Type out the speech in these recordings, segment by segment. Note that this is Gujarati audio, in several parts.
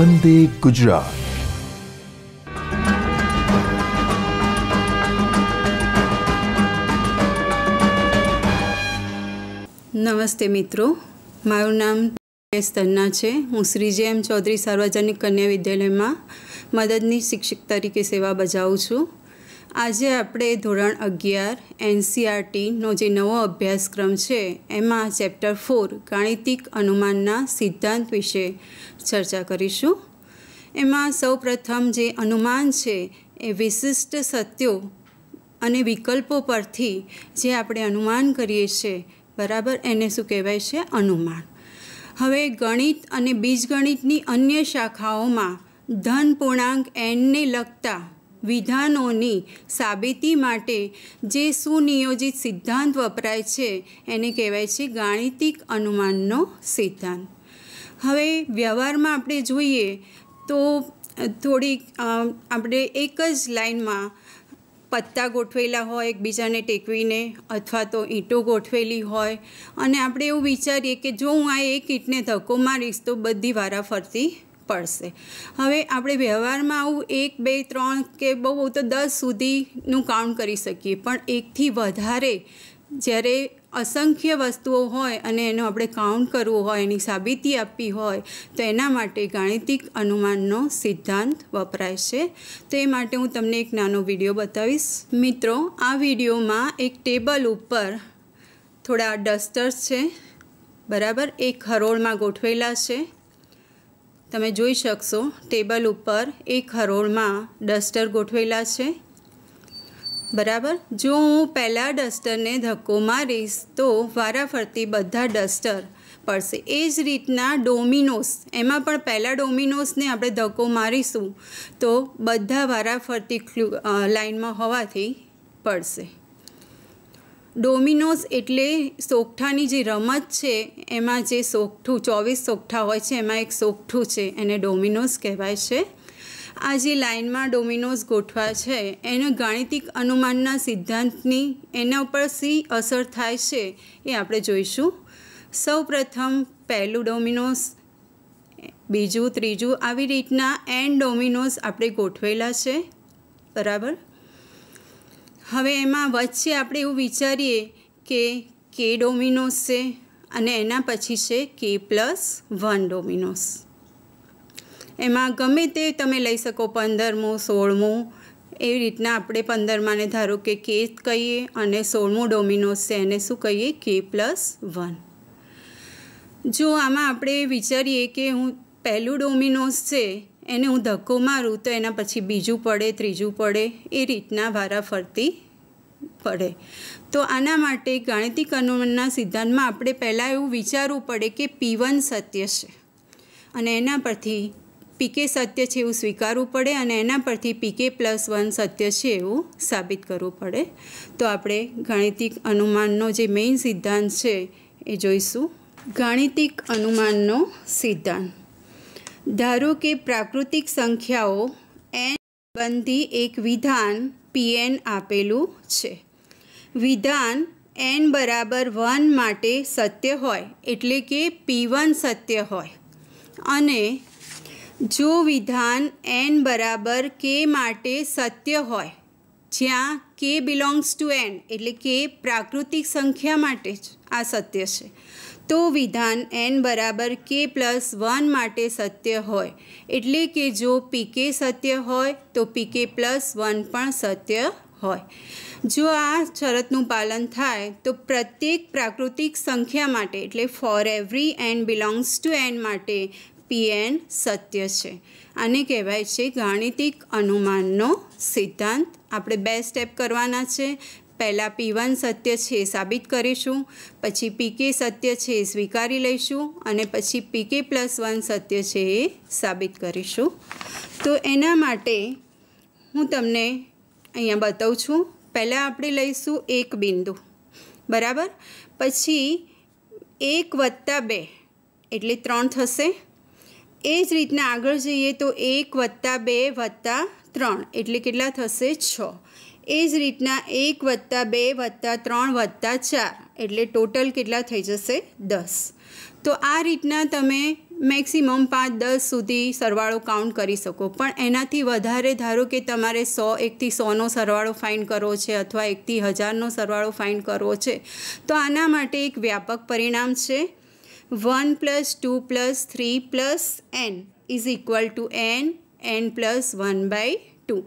વંદે ગુજરાત નમસ્તે મિત્રો મારું નામ તન્ના છે હું શ્રી જે એમ ચૌધરી સાર્વજનિક કન્યા વિદ્યાલયમાં મદદની શિક્ષક તરીકે સેવા બજાવું છું આજે આપણે ધોરણ અગિયાર એનસીઆરટીનો e જે નવો અભ્યાસક્રમ છે એમાં ચેપ્ટર ફોર ગાણિતિક અનુમાનના સિદ્ધાંત વિશે ચર્ચા કરીશું એમાં સૌપ્રથમ જે અનુમાન છે એ વિશિષ્ટ સત્યો અને વિકલ્પો પરથી જે આપણે અનુમાન કરીએ છીએ બરાબર એને શું કહેવાય છે અનુમાન હવે ગણિત અને બીજગણિતની અન્ય શાખાઓમાં ધન પૂર્ણાંક એનને લગતા વિધાનોની સાબિતી માટે જે સુનિયોજિત સિદ્ધાંત વપરાય છે એને કહેવાય છે ગાણિતિક અનુમાનનો સિદ્ધાંત હવે વ્યવહારમાં આપણે જોઈએ તો થોડીક આપણે એક જ લાઇનમાં પત્તા ગોઠવેલા હોય એકબીજાને ટેકવીને અથવા તો ઈંટો ગોઠવેલી હોય અને આપણે એવું વિચારીએ કે જો હું આ એક ઈંટને ધક્કો મારીશ તો બધી વારા ફરતી પડશે હવે આપણે વ્યવહારમાં આવું એક બે ત્રણ કે બહુ તો દસ સુધીનું કાઉન્ટ કરી શકીએ પણ એકથી વધારે જ્યારે અસંખ્ય વસ્તુઓ હોય અને એનો આપણે કાઉન્ટ કરવું હોય એની સાબિતી આપવી હોય તો એના માટે ગાણિતિક અનુમાનનો સિદ્ધાંત વપરાય છે તો એ માટે હું તમને એક નાનો વિડીયો બતાવીશ મિત્રો આ વિડીયોમાં એક ટેબલ ઉપર થોડા ડસ્ટર્સ છે બરાબર એક હરોળમાં ગોઠવેલા છે તમે જોઈ શકશો ટેબલ ઉપર એક હરોળમાં ડસ્ટર ગોઠવેલા છે બરાબર જો હું પહેલાં ડસ્ટરને ધક્કો મારીશ તો વારાફરતી બધા ડસ્ટર પડશે એ જ રીતના ડોમિનોસ એમાં પણ પહેલાં ડોમિનોસને આપણે ધક્કો મારીશું તો બધા વારાફરતી લાઇનમાં હોવાથી પડશે ડોમિનોઝ એટલે સોગઠાની જે રમત છે એમાં જે સોગઠું ચોવીસ સોગઠા હોય છે એમાં એક સોગઠું છે એને ડોમિનોઝ કહેવાય છે આ જે લાઇનમાં ડોમિનોઝ ગોઠવા છે એનો ગાણિતિક અનુમાનના સિદ્ધાંતની એના ઉપર સી અસર થાય છે એ આપણે જોઈશું સૌ પ્રથમ પહેલું ડોમિનોઝ બીજું ત્રીજું આવી રીતના એન્ડ ડોમિનોઝ આપણે ગોઠવેલા છે બરાબર હવે એમાં વચ્ચે આપણે એવું વિચારીએ કે કે ડોમિનોસ છે અને એના પછી છે કે પ્લસ વન ડોમિનોસ એમાં ગમે તે તમે લઈ શકો પંદરમું સોળમું એ રીતના આપણે પંદરમાંને ધારો કે કે કહીએ અને સોળમું ડોમિનોસ છે એને શું કહીએ કે પ્લસ વન જો આમાં આપણે વિચારીએ કે હું પહેલું ડોમિનોસ છે એને હું ધક્કો મારું તો એના પછી બીજું પડે ત્રીજું પડે એ રીતના વારા ફરતી પડે તો આના માટે ગાણિતિક અનુમાનના સિદ્ધાંતમાં આપણે પહેલાં એવું વિચારવું પડે કે પીવન સત્ય છે અને એના પરથી પીકે સત્ય છે એવું સ્વીકારવું પડે અને એના પરથી પીકે પ્લસ વન સત્ય છે એવું સાબિત કરવું પડે તો આપણે ગાણિતિક અનુમાનનો જે મેઇન સિદ્ધાંત છે એ જોઈશું ગાણિતિક અનુમાનનો સિદ્ધાંત ધારો કે પ્રાકૃતિક સંખ્યાઓ એન બંધી એક વિધાન પીએન આપેલું છે વિધાન એન બરાબર વન માટે સત્ય હોય એટલે કે પી વન સત્ય હોય અને જો વિધાન એન બરાબર કે માટે સત્ય હોય જ્યાં કે બિલોંગ્સ ટુ એન એટલે કે પ્રાકૃતિક સંખ્યા માટે જ આ સત્ય છે તો વિધાન એન બરાબર કે પ્લસ વન માટે સત્ય હોય એટલે કે જો પીકે સત્ય હોય તો પીકે પ્લસ વન પણ સત્ય હોય જો આ શરતનું પાલન થાય તો પ્રત્યેક પ્રાકૃતિક સંખ્યા માટે એટલે for every n belongs to N માટે પીએન સત્ય છે આને કહેવાય છે ગાણિતિક અનુમાનનો સિદ્ધાંત આપણે બે સ્ટેપ કરવાના છે પહેલાં પી વન સત્ય છે સાબિત કરીશું પછી પીકે સત્ય છે સ્વીકારી લઈશું અને પછી પીકે પ્લસ વન સત્ય છે એ સાબિત કરીશું તો એના માટે હું તમને અહીંયા બતાવું છું પહેલાં આપણે લઈશું એક બિંદુ બરાબર પછી એક વત્તા બે એટલે ત્રણ થશે એ જ રીતના આગળ જઈએ તો એક વત્તા બે વત્તા ત્રણ એટલે કેટલા થશે છ એ જ રીતના એક વત્તા બે વત્તા ત્રણ વત્તા ચાર એટલે ટોટલ કેટલા થઈ જશે દસ તો આ રીતના તમે મેક્સિમમ પાંચ દસ સુધી સરવાળો કાઉન્ટ કરી શકો પણ એનાથી વધારે ધારો કે તમારે સો એકથી સોનો સરવાળો ફાઇન કરવો છે અથવા એકથી હજારનો સરવાળો ફાઇન કરવો છે તો આના માટે એક વ્યાપક પરિણામ છે one plus two plus three plus n is equal to n n plus one by two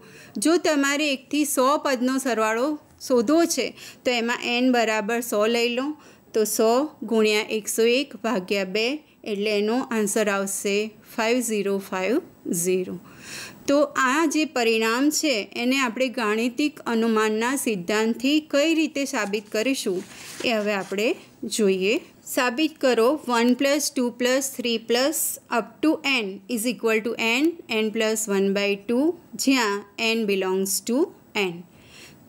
જો તમારે એકથી સો પદનો સરવાળો શોધવો છે તો એમાં એન બરાબર સો લઈ લો તો સો ગુણ્યા એકસો એક ભાગ્યા બે એટલે એનો આન્સર આવશે ફાઇવ ઝીરો ફાઇવ ઝીરો તો આ જે પરિણામ છે એને આપણે ગાણિતિક અનુમાનના સિદ્ધાંતથી કઈ રીતે સાબિત કરીશું એ હવે આપણે જોઈએ સાબિત કરો one plus two plus three plus up to n is equal to n n plus one by two જ્યાં એન બિલોંગ્સ ટુ એન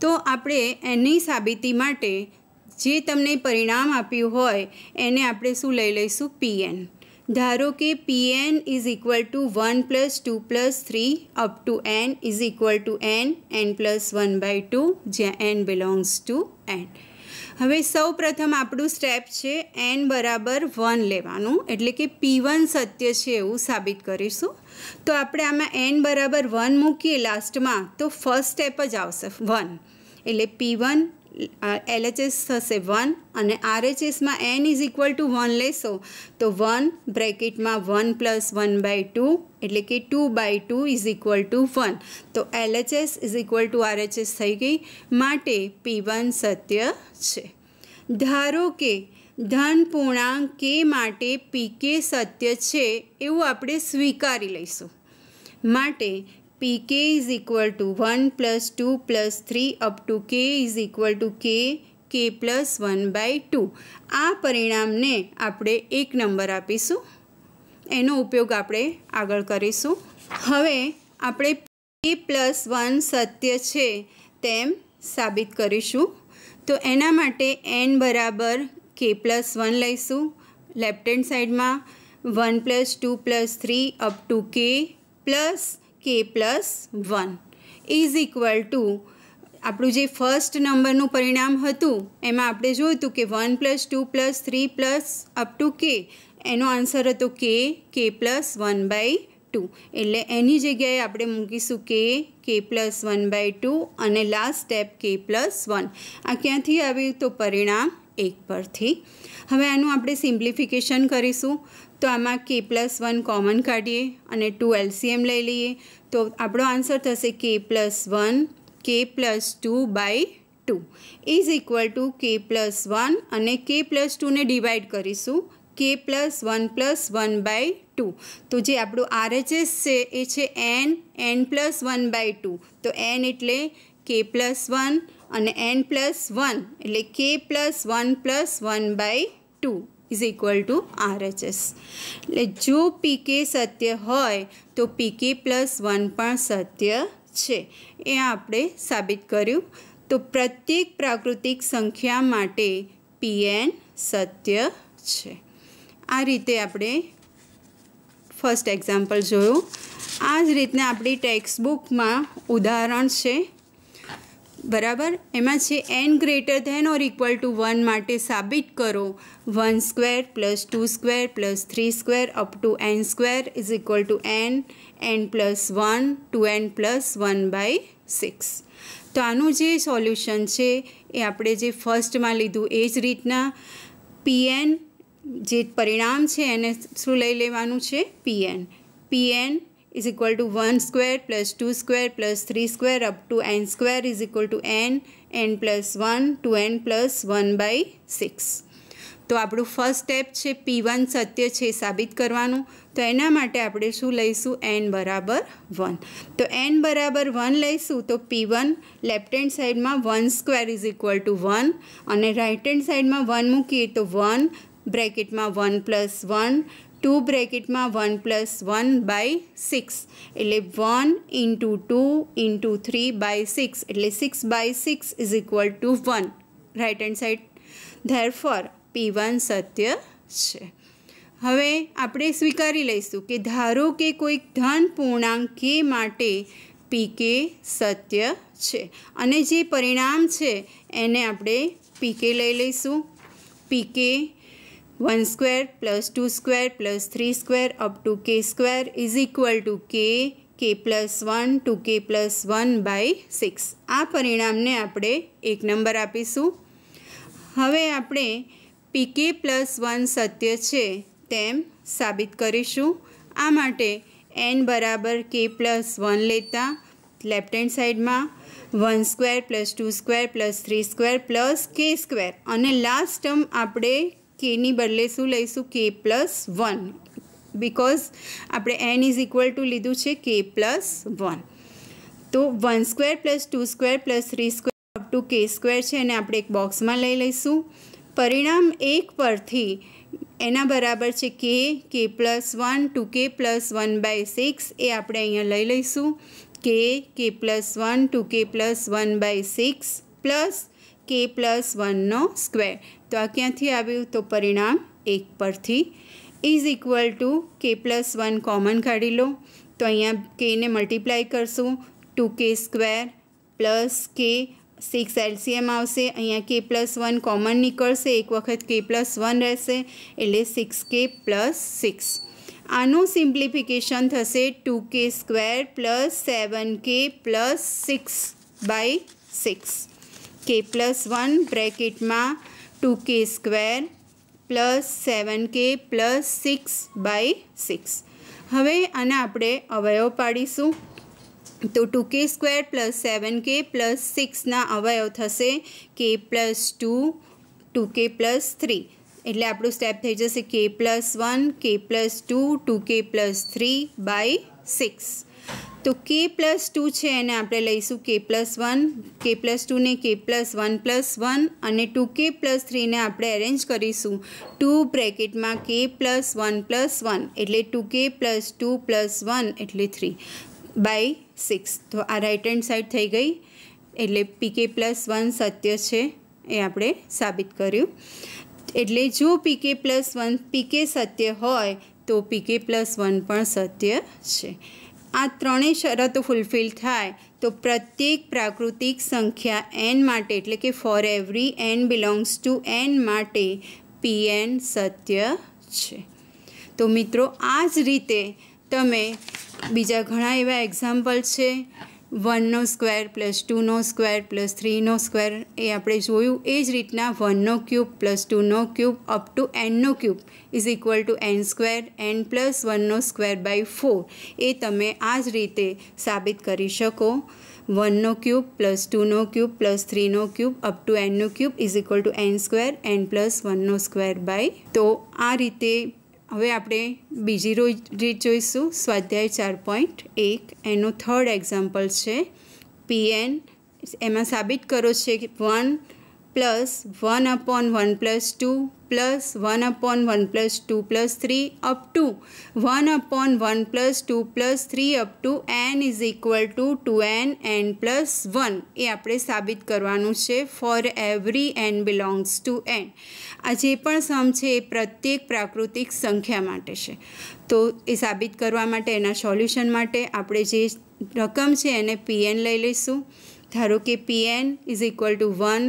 તો આપણે એની સાબિતી માટે જે તમને પરિણામ આપ્યું હોય એને આપણે શું લઈ લઈશું પીએન ધારો કે PN is equal to one plus two plus three up to n is equal to n n plus one by two જ્યાં એન બિલોંગ્સ ટુ એન હવે સૌ પ્રથમ આપણું સ્ટેપ છે એન બરાબર વન લેવાનું એટલે કે પી વન સત્ય છે એવું સાબિત કરીશું તો આપણે આમાં એન બરાબર વન મૂકીએ લાસ્ટમાં તો ફર્સ્ટ સ્ટેપ જ આવશે વન એટલે પી વન એલએચએસ થશે વન અને આર આરએચએસમાં n is equal to one લેશો તો વન બ્રેકેટમાં one plus one by two એટલે કે two by two is equal to one તો LHS is equal to RHS થઈ ગઈ માટે પી વન સત્ય છે ધારો કે ધન પૂર્ણાંક કે માટે પી કે સત્ય છે એવું આપણે સ્વીકારી લઈશું માટે pk is equal to one plus two plus three up to k is equal to k k plus one by two આ પરિણામને આપણે એક નંબર આપીશું એનો ઉપયોગ આપણે આગળ કરીશું હવે આપણે કે પ્લસ વન સત્ય છે તેમ સાબિત કરીશું તો એના માટે એન બરાબર કે પ્લસ વન લઈશું લેફ્ટ હેન્ડ સાઈડમાં one plus two plus three up to k plus k plus one is equal to આપણું જે ફર્સ્ટ નંબરનું પરિણામ હતું એમાં આપણે જોયું હતું કે one plus two plus three plus up to k એનો આન્સર હતો કે k plus one by two એટલે એની જગ્યાએ આપણે મૂકીશું કે k plus one by two અને last step k plus one આ ક્યાંથી આવ્યું તો પરિણામ એક પરથી હવે આનું આપણે સિમ્પ્લિફિકેશન કરીશું તો આમાં કે પ્લસ વન કોમન કાઢીએ અને ટુ એલસીએમ લઈ લઈએ તો આપણો આન્સર થશે k plus one k plus two by two is equal to k plus one અને કે પ્લસ ટુને ડિવાઈડ કરીશું k plus one plus one by two તો જે આપણું આરએચએસ છે એ છે n n plus one by two તો એન એટલે કે પ્લસ વન અને એન પ્લસ વન એટલે કે plus one plus one by two is equal to S એટલે જો પીકે સત્ય હોય તો પીકે પ્લસ વન પણ સત્ય છે એ આપણે સાબિત કર્યું તો પ્રત્યેક પ્રાકૃતિક સંખ્યા માટે પીએન સત્ય છે આ રીતે આપણે ફર્સ્ટ એક્ઝામ્પલ જોયું આ જ રીતના આપણી ટેક્સ્ટ બુકમાં ઉદાહરણ છે બરાબર એમાં છે n greater than or equal to one માટે સાબિત કરો one square plus two square plus three square up to n square is equal to n n plus one two n plus one by six તો આનું જે સોલ્યુશન છે એ આપણે જે ફર્સ્ટમાં લીધું એ જ રીતના પીએન જે પરિણામ છે એને શું લઈ લેવાનું છે p n p n is equal to 1 square plus 2 square plus 3 square up to n square is equal to n n plus 1 to n plus 1 by 6 તો આપણું ફર્સ્ટ સ્ટેપ છે પી વન સત્ય છે સાબિત કરવાનું તો એના માટે આપણે શું લઈશું એન બરાબર વન તો એન બરાબર વન લઈશું તો પી વન લેફ્ટ હેન્ડ સાઈડમાં one square is equal to one અને રાઈટ હેન્ડ સાઈડમાં વન મૂકીએ તો વન બ્રેકેટમાં વન પ્લસ વન ટુ બ્રેકેટમાં one plus one by six એટલે one into two into three by six એટલે six by six is equal to one right hand side therefore p one સત્ય છે હવે આપણે સ્વીકારી લઈશું કે ધારો કે કોઈક ધન પૂર્ણાંક કે માટે પીકે સત્ય છે અને જે પરિણામ છે એને આપણે પીકે લઈ લઈશું PK one square plus two square plus three square up to k square is equal to k k plus one two k plus one by six આ પરિણામને આપણે એક નંબર આપીશું હવે આપણે પીકે પ્લસ વન સત્ય છે તેમ સાબિત કરીશું આ માટે એન બરાબર કે પ્લસ વન લેતા લેફ્ટ હેન્ડ સાઈડમાં one square plus two square plus three square plus k square અને લાસ્ટ ટર્મ આપણે કેની બદલે શું લઈશું કે પ્લસ વન બિકોઝ આપણે એન ઇઝ ઇક્વલ ટુ લીધું છે કે પ્લસ વન તો one square plus two square plus three square up to k square છે એને આપણે એક બોક્સમાં લઈ લઈશું પરિણામ એક પરથી એના બરાબર છે કે k plus one two k plus one by six એ આપણે અહીંયા લઈ લઈશું કે k plus one two k plus one by six plus k plus વનનો સ્ક્વેર આ કેંથી આવ્યું તો પરિણામ 1 પર થી = k + 1 कॉमन કાઢી લો તો અહીંયા k ને મલ્ટીપ્લાય કરશું 2k² + k 6 एलसीएम આવશે અહીંયા k + 1 कॉमन નીકળશે એક વખત k + 1 રહેશે એટલે 6k + 6 આનું સિમ્પ્લીફિકેશન થશે 2k² + 7k + 6 / 6 k + 1 બ્રેકેટમાં two k square plus seven k plus six by six હવે આના આપણે અવયવ પાડીશું તો two k square plus seven k plus સિક્સના અવયવ થશે k plus two two k plus three એટલે આપણું સ્ટેપ થઈ જશે k plus one k plus two two k plus three by six તો કે પ્લસ ટુ છે એને આપણે લઈશું k plus one k plus ટુને k plus one plus one અને ટુ કે પ્લસ થ્રીને આપણે એરેન્જ કરીશું ટુ બ્રેકેટમાં k plus one plus one એટલે two k plus two plus one એટલે થ્રી બાય સિક્સ તો આ રાઇટ હેન્ડ સાઈડ થઈ ગઈ એટલે પીકે પ્લસ વન સત્ય છે એ આપણે સાબિત કર્યું એટલે જો પીકે પ્લસ વન પીકે સત્ય હોય તો પીકે પ્લસ વન પણ સત્ય છે આ ત્રણેય શરતો ફૂલફિલ થાય તો પ્રત્યેક પ્રાકૃતિક સંખ્યા એન માટે એટલે કે four every n belongs to N માટે પીએન સત્ય છે તો મિત્રો આ જ રીતે તમે બીજા ઘણા એવા એક્ઝામ્પલ છે વનનો સ્ક્વેર પ્લસ ટુનો સ્ક્વેર પ્લસ થ્રીનો સ્ક્વેર એ આપણે જોયું એ જ રીતના વનનો ક્યુબ પ્લસ ટુનો ક્યુબ અપ ટુ એનનો cube is equal to n square n plus વનનો સ્ક્વેર બાય ફોર એ તમે આ જ રીતે સાબિત કરી શકો વનનો ક્યુબ પ્લસ ટુનો ક્યુબ પ્લસ થ્રીનો ક્યુબ અપ ટુ એનનો cube is equal to n square n plus વનનો સ્ક્વેર બાય તો આ રીતે હવે આપણે બીજી રોજ રીત જોઈશું સ્વાધ્યાય ચાર પોઈન્ટ એક એનું થર્ડ એક્ઝામ્પલ છે પીએન એમાં સાબિત કરો છે કે one plus one upon one plus two plus one upon one plus two plus three up to one upon one plus two plus three up to n is equal to two n n plus one એ આપણે સાબિત કરવાનું છે four every n belongs to N આ જે પણ સમ છે એ પ્રત્યેક પ્રાકૃતિક સંખ્યા માટે છે તો એ સાબિત કરવા માટે એના સોલ્યુશન માટે આપણે જે રકમ છે એને પીએન લઈ લઈશું ધારો કે PN is equal to one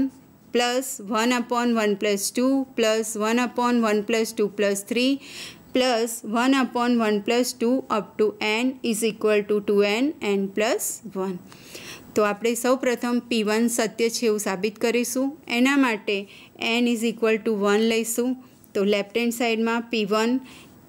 plus one upon one plus two plus one upon one plus two plus three plus one upon one plus two up to n is equal to two n n plus one તો આપણે સૌ પ્રથમ પી વન સત્ય છે એવું સાબિત કરીશું એના માટે n is equal to one લઈશું તો લેફ્ટ હેન્ડ સાઈડમાં પી વન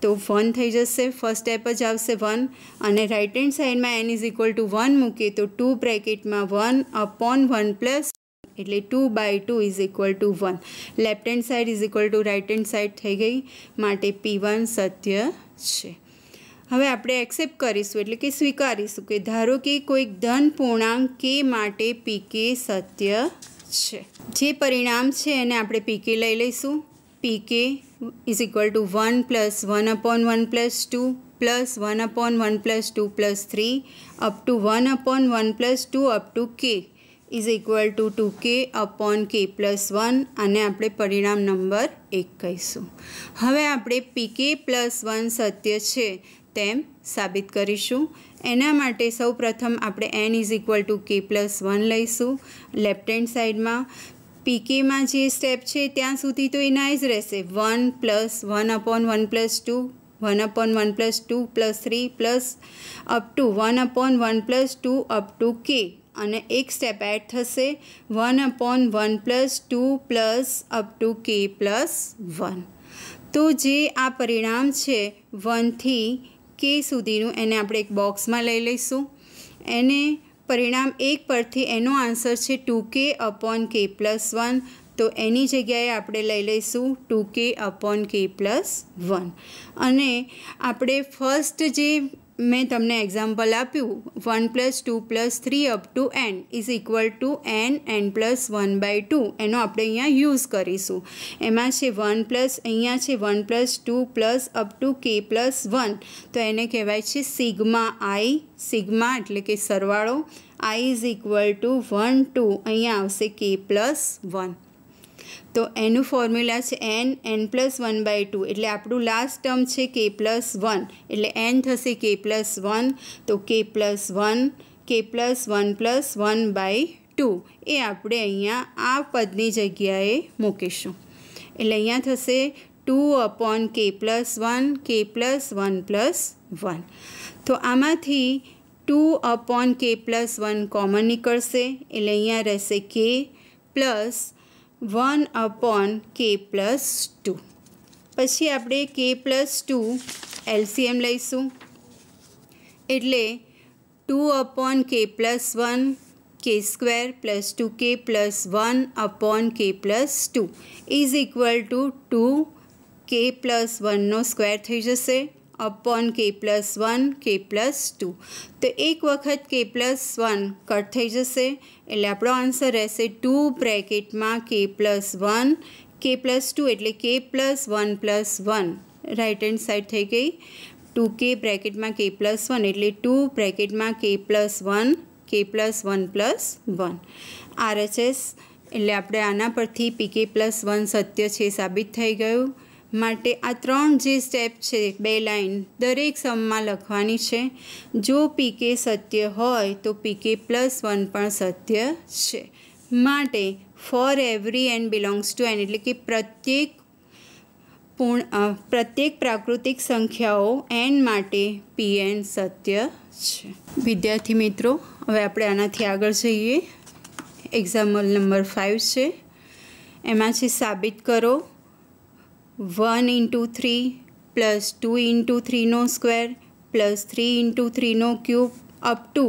તો વન થઈ જશે ફર્સ્ટ સ્ટેપ જ આવશે વન અને રાઇટ હેન્ડ સાઈડમાં n is equal to one મૂકીએ તો ટુ બ્રેકેટમાં વન અપોન વન પ્લસ એટલે two by two is equal to one left hand side is equal to right hand side થઈ ગઈ માટે પી વન સત્ય છે હવે આપણે એક્સેપ્ટ કરીશું એટલે કે સ્વીકારીશું કે ધારો કે કોઈક ધન પૂર્ણાંક કે માટે પીકે સત્ય છે જે પરિણામ છે એને આપણે પી કે લઈ લઈશું p k is equal to one plus one upon one plus two plus one upon one plus two plus three up to one upon one plus two up to k is equal to two k upon k plus one અને આપણે પરિણામ નંબર એક કહીશું હવે આપણે પીકે પ્લસ વન સત્ય છે તેમ સાબિત કરીશું એના માટે સૌ પ્રથમ આપણે n is equal to k plus one લઈશું લેફ્ટ હેન્ડ સાઈડમાં પીકેમાં જે સ્ટેપ છે ત્યાં સુધી તો એના જ રહેશે one plus one upon one plus two one upon one plus two plus three plus up to one upon one plus two up to k અને એક સ્ટેપ એડ થશે one upon one plus two plus up to k plus one તો જે આ પરિણામ છે વનથી કે સુધીનું એને આપણે એક બોક્સમાં લઈ લઈશું એને પરિણામ એક પરથી એનો આન્સર છે two k upon k plus one તો એની જગ્યાએ આપણે લઈ લઈશું two k upon k plus one અને આપણે ફર્સ્ટ જે મેં તમને એક્ઝામ્પલ આપ્યું one plus two plus three up to n is equal to n n plus one by two એનો આપણે અહીંયા યુઝ કરીશું એમાં છે વન પ્લસ અહીંયા છે one plus two plus up to k plus one તો એને કહેવાય છે સિગ્મા આઈ સિગમા એટલે કે સરવાળો i is equal to one two અહીંયા આવશે કે પ્લસ વન તો એનું ફોર્મ્યુલા છે n n plus one by two એટલે આપણું લાસ્ટ ટર્મ છે કે પ્લસ વન એટલે એન થશે કે પ્લસ વન તો k plus one k plus one plus one by two એ આપણે અહીંયા આ પદની જગ્યાએ મૂકીશું એટલે અહીંયા થશે two upon k plus one k plus one plus one તો આમાંથી two upon k plus one common નીકળશે એટલે અહીંયા રહેશે k plus one upon k plus two પછી આપણે કે પ્લસ ટુ એલસીએમ લઈશું એટલે two upon k plus one k square plus two k plus one upon k plus two is equal to two k plus વનનો સ્ક્વેર થઈ જશે upon k plus one k plus two તો એક વખત કે પ્લસ વન કટ થઈ જશે એટલે આપણો આન્સર રહેશે ટુ બ્રેકેટમાં k plus one k plus two એટલે કે plus one plus one right hand side થઈ ગઈ ટુ કે બ્રેકેટમાં કે પ્લસ વન એટલે ટુ બ્રેકેટમાં k plus one k plus one plus one RHS એટલે આપણે આના પરથી પીકે પ્લસ વન સત્ય છે સાબિત થઈ ગયું માટે આ ત્રણ જે સ્ટેપ છે બે લાઇન દરેક સમમાં લખવાની છે જો પીકે સત્ય હોય તો પીકે પ્લસ વન પણ સત્ય છે માટે for every and belongs to N એટલે કે પ્રત્યેક પૂર્ણ પ્રત્યેક પ્રાકૃતિક સંખ્યાઓ એન માટે પી એન સત્ય છે વિદ્યાર્થી મિત્રો હવે આપણે આનાથી આગળ જઈએ એક્ઝામ્પલ નંબર ફાઇવ છે એમાં છે સાબિત કરો one into three plus two into થ્રીનો સ્ક્વેર પ્લસ થ્રી ઇન્ટુ થ્રીનો cube up to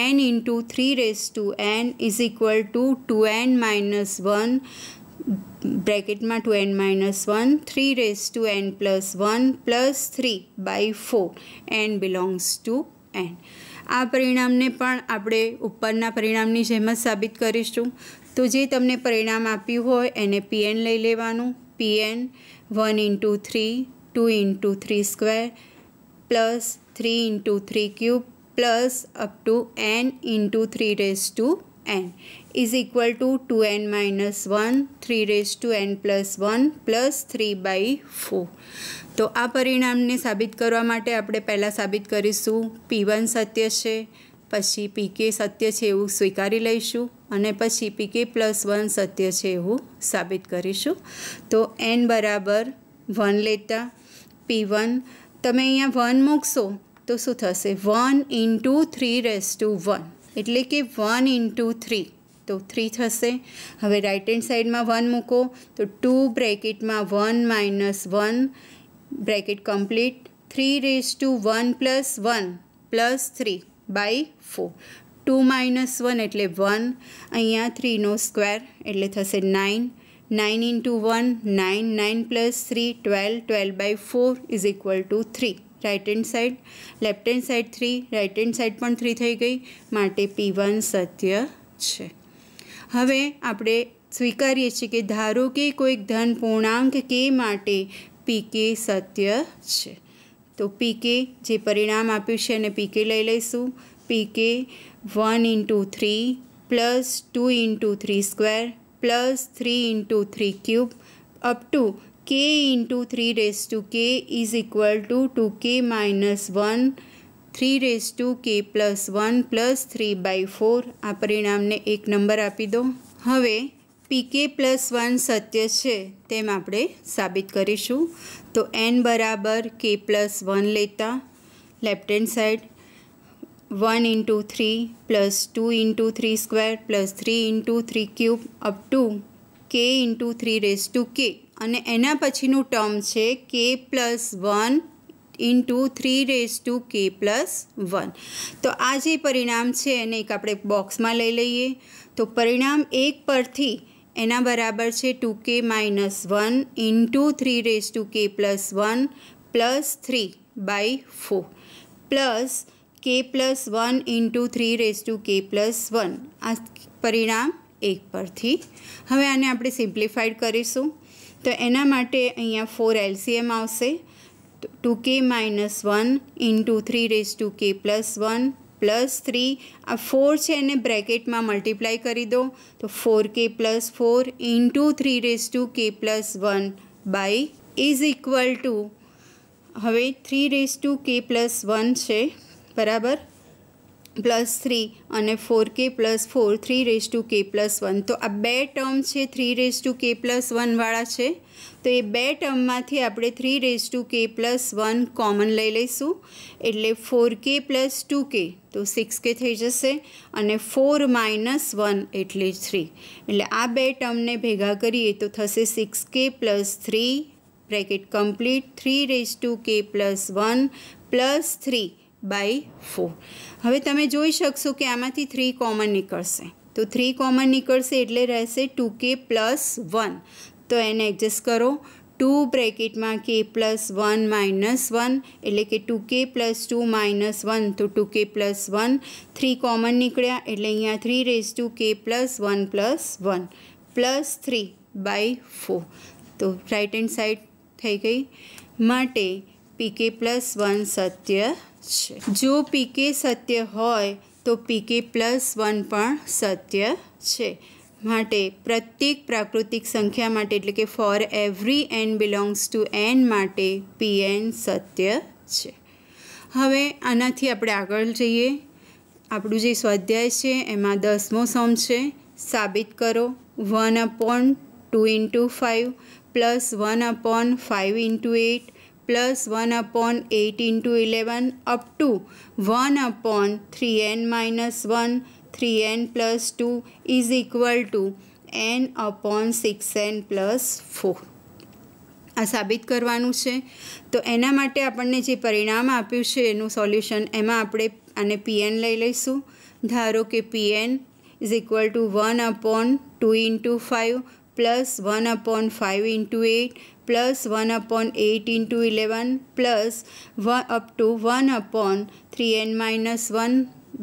n into three raise to n is equal to two n minus one બ્રેકેટમાં two n minus one three raise to n plus one plus three by four n belongs to N આ પરિણામને પણ આપણે ઉપરના પરિણામની જેમ જ સાબિત કરીશું તો જે તમને પરિણામ આપ્યું હોય એને પીએન લઈ લેવાનું Pn one into three two into three square plus three into three cube plus up to n into three raise to n is equal to two n minus one three raise to n plus one plus three by four તો આ પરિણામને સાબિત કરવા માટે આપણે પહેલાં સાબિત કરીશું પી વન સત્ય છે પછી પી કે સત્ય છે એવું સ્વીકારી લઈશું અને પછી પીકે પ્લસ વન સત્ય છે એવું સાબિત કરીશું તો એન બરાબર વન લેતા પી વન તમે અહીંયા વન મૂકશો તો શું થશે one into three raise to one એટલે કે વન ઇન્ટુ થ્રી તો થ્રી થશે હવે રાઇટ હેન્ડ સાઈડમાં વન મૂકો તો ટુ બ્રેકેટમાં one minus one bracket complete three raise to one plus one plus three by four two minus one એટલે વન અહીંયા થ્રીનો સ્ક્વેર એટલે થશે nine nine into one nine nine plus three twelve twelve by four is equal to three right hand side left hand side three right hand side પણ થ્રી થઈ ગઈ માટે પી વન સત્ય છે હવે આપણે સ્વીકારીએ છીએ કે ધારો કે કોઈક ધન પૂર્ણાંક કે માટે પીકે સત્ય છે તો પીકે જે પરિણામ આપ્યું છે એને પીકે લઈ લઈશું PK one into three plus two into three square plus three into three cube up to k into three raise to k is equal to two k minus one three raise to k plus one plus three by four આ પરિણામને એક નંબર આપી દો હવે પીકે પ્લસ વન સત્ય છે તેમ આપણે સાબિત કરીશું તો એન બરાબર કે પ્લસ વન લેતા left hand side one into three plus two into three square plus three into three cube up to k into 3 raised to k અને એના પછીનું ટર્મ છે k plus one into three raise to k plus one તો આ જે પરિણામ છે એને એક આપણે બોક્સમાં લઈ લઈએ તો પરિણામ એક પરથી એના બરાબર છે two k minus one into three raise to k plus one plus three by four plus k plus one into three raise to k plus one આ પરિણામ એક પરથી હવે આને આપણે સિમ્પ્લિફાઈડ કરીશું તો એના માટે અહીંયા ફોર એલસીએમ આવશે two k minus one into three raise to k plus one plus three આ ફોર છે એને બ્રેકેટમાં મલ્ટીપ્લાય કરી દો તો four k plus four into three raise to k plus one by is equal to હવે three raise to k plus one છે બરાબર પ્લસ થ્રી અને four k plus four three raise to k plus one તો આ બે ટર્મ છે three raise to k plus વનવાળા છે તો એ બે ટર્મમાંથી આપણે three raise to k plus one common લઈ લઈશું એટલે ફોર કે પ્લસ ટુ કે તો સિક્સ કે થઈ જશે અને ફોર માઇનસ વન એટલે થ્રી એટલે આ બે ટર્મને ભેગા કરીએ તો થશે six k plus three bracket complete three raise to k plus one plus three by 4 હવે તમે જોઈ શકશો કે આમાંથી 3 કોમન નીકળશે તો 3 કોમન નીકળશે એટલે રહેશે 2k + 1 તો એને એડજસ્ટ કરો 2 બ્રેકેટ માં k + 1 - 1 એટલે કે 2k + 2 - 1 તો 2k + 1 3 કોમન નીકળ્યા એટલે અહીંયા 3 ^ k + 1 + 1 + 3 / 4 તો રાઇટ હેન્ડ સાઇડ થઈ ગઈ માટે pk + 1 સત્ય છે જો પીકે સત્ય હોય તો પીકે પ્લસ વન પણ સત્ય છે માટે પ્રત્યેક પ્રાકૃતિક સંખ્યા માટે એટલે કે four every n belongs to N માટે પીએન સત્ય છે હવે આનાથી આપણે આગળ જઈએ આપણું જે સ્વાધ્યાય છે એમાં દસમો સમ છે સાબિત કરો one upon two into five plus one upon five into eight plus one upon eight into eleven up to one upon three n minus one three n plus two is equal to n upon six n plus four આ સાબિત કરવાનું છે તો એના માટે આપણને જે પરિણામ આપ્યું છે એનું સોલ્યુશન એમાં આપણે આને પીએન લઈ લઈશું ધારો કે PN is equal to one upon two into five plus one upon five into eight plus one upon eight into eleven plus one up to one upon three n minus one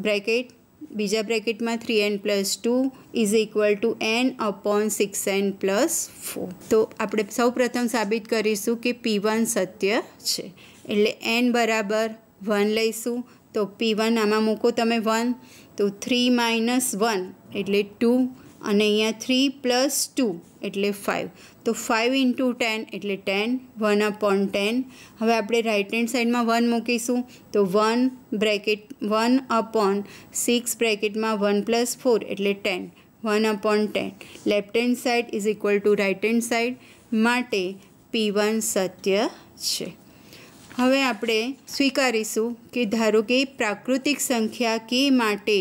bracket બીજા બ્રેકેટમાં three n plus two is equal to n upon six n plus four તો આપણે સૌપ્રથમ સાબિત કરીશું કે પી વન સત્ય છે એટલે એન બરાબર વન લઈશું તો પી વન આમાં મૂકો તમે વન તો થ્રી માઇનસ વન એટલે ટુ અને અહીંયા થ્રી પ્લસ ટુ એટલે ફાઇવ તો ફાઇવ ઇન્ટુ ટેન એટલે ટેન વન અપોન ટેન હવે આપણે રાઇટ હેન્ડ સાઇડમાં વન મૂકીશું તો one bracket one upon six બ્રેકેટમાં વન પ્લસ ફોર એટલે ten one upon ten left hand side is equal to right hand side માટે પી વન સત્ય છે હવે આપણે સ્વીકારીશું કે ધારો કે પ્રાકૃતિક સંખ્યા કે માટે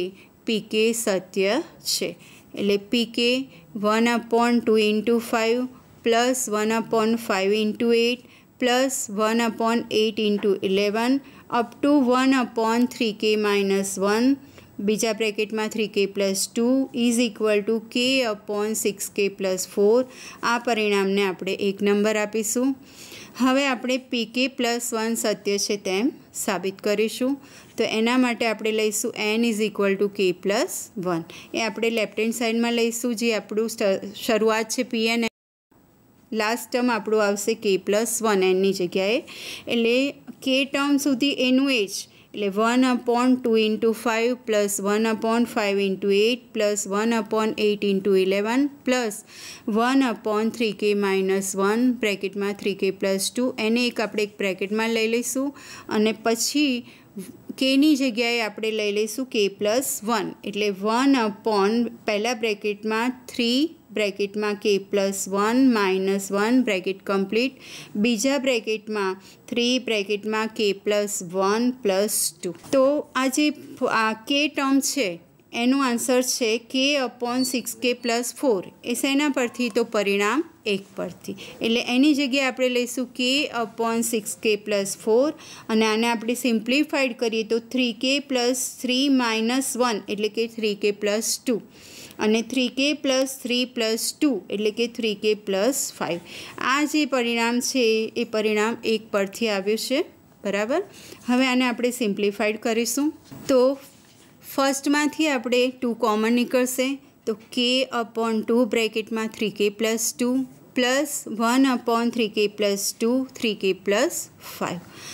પીકે સત્ય છે એટલે P k one upon two into five plus one upon five into eight plus one upon eight into eleven up to one upon three k minus one બીજા બ્રેકેટમાં three k plus two is equal to k upon six k plus four આ પરિણામને આપણે એક નંબર આપીશું હવે આપણે પીકે પ્લસ વન સત્ય છે તેમ સાબિત કરીશું તો એના માટે આપણે લઈશું n is equal to k plus one એ આપણે લેફ્ટ હેન્ડ સાઈડમાં લઈશું જે આપણું શરૂઆત છે પી એન લાસ્ટ ટર્મ આપણું આવશે કે પ્લસ વન એનની જગ્યાએ એટલે કે ટર્મ સુધી એનું એ જ એટલે one upon two into five plus one upon five into eight plus one upon eight into eleven plus one upon three k minus one બ્રેકેટમાં થ્રી કે પ્લસ ટુ એને એક આપણે એક બ્રેકેટમાં લઈ લઈશું અને પછી કેની જગ્યાએ આપણે લઈ લઈશું કે પ્લસ વન એટલે વન અપોન પહેલાં બ્રેકેટમાં થ્રી બ્રેકેટમાં k plus one minus one bracket complete બીજા બ્રેકેટમાં થ્રી બ્રેકેટમાં k plus one plus two તો આ જે આ કે ટર્મ છે એનું આન્સર છે k upon six k plus four એ શેના પરથી તો પરિણામ એક પરથી એટલે એની જગ્યાએ આપણે લઈશું k upon six k plus four અને આને આપણે સિમ્પ્લિફાઈડ કરીએ તો three k plus three minus one એટલે કે થ્રી કે પ્લસ ટુ અને three k plus three plus two એટલે કે થ્રી કે પ્લસ ફાઇવ આ જે પરિણામ છે એ પરિણામ એક પરથી આવ્યું છે બરાબર હવે આને આપણે સિમ્પ્લિફાઈડ કરીશું તો ફર્સ્ટમાંથી આપણે ટુ કોમન નીકળશે તો કે અપોન ટુ બ્રેકેટમાં three k plus two plus one upon three k plus two three k plus five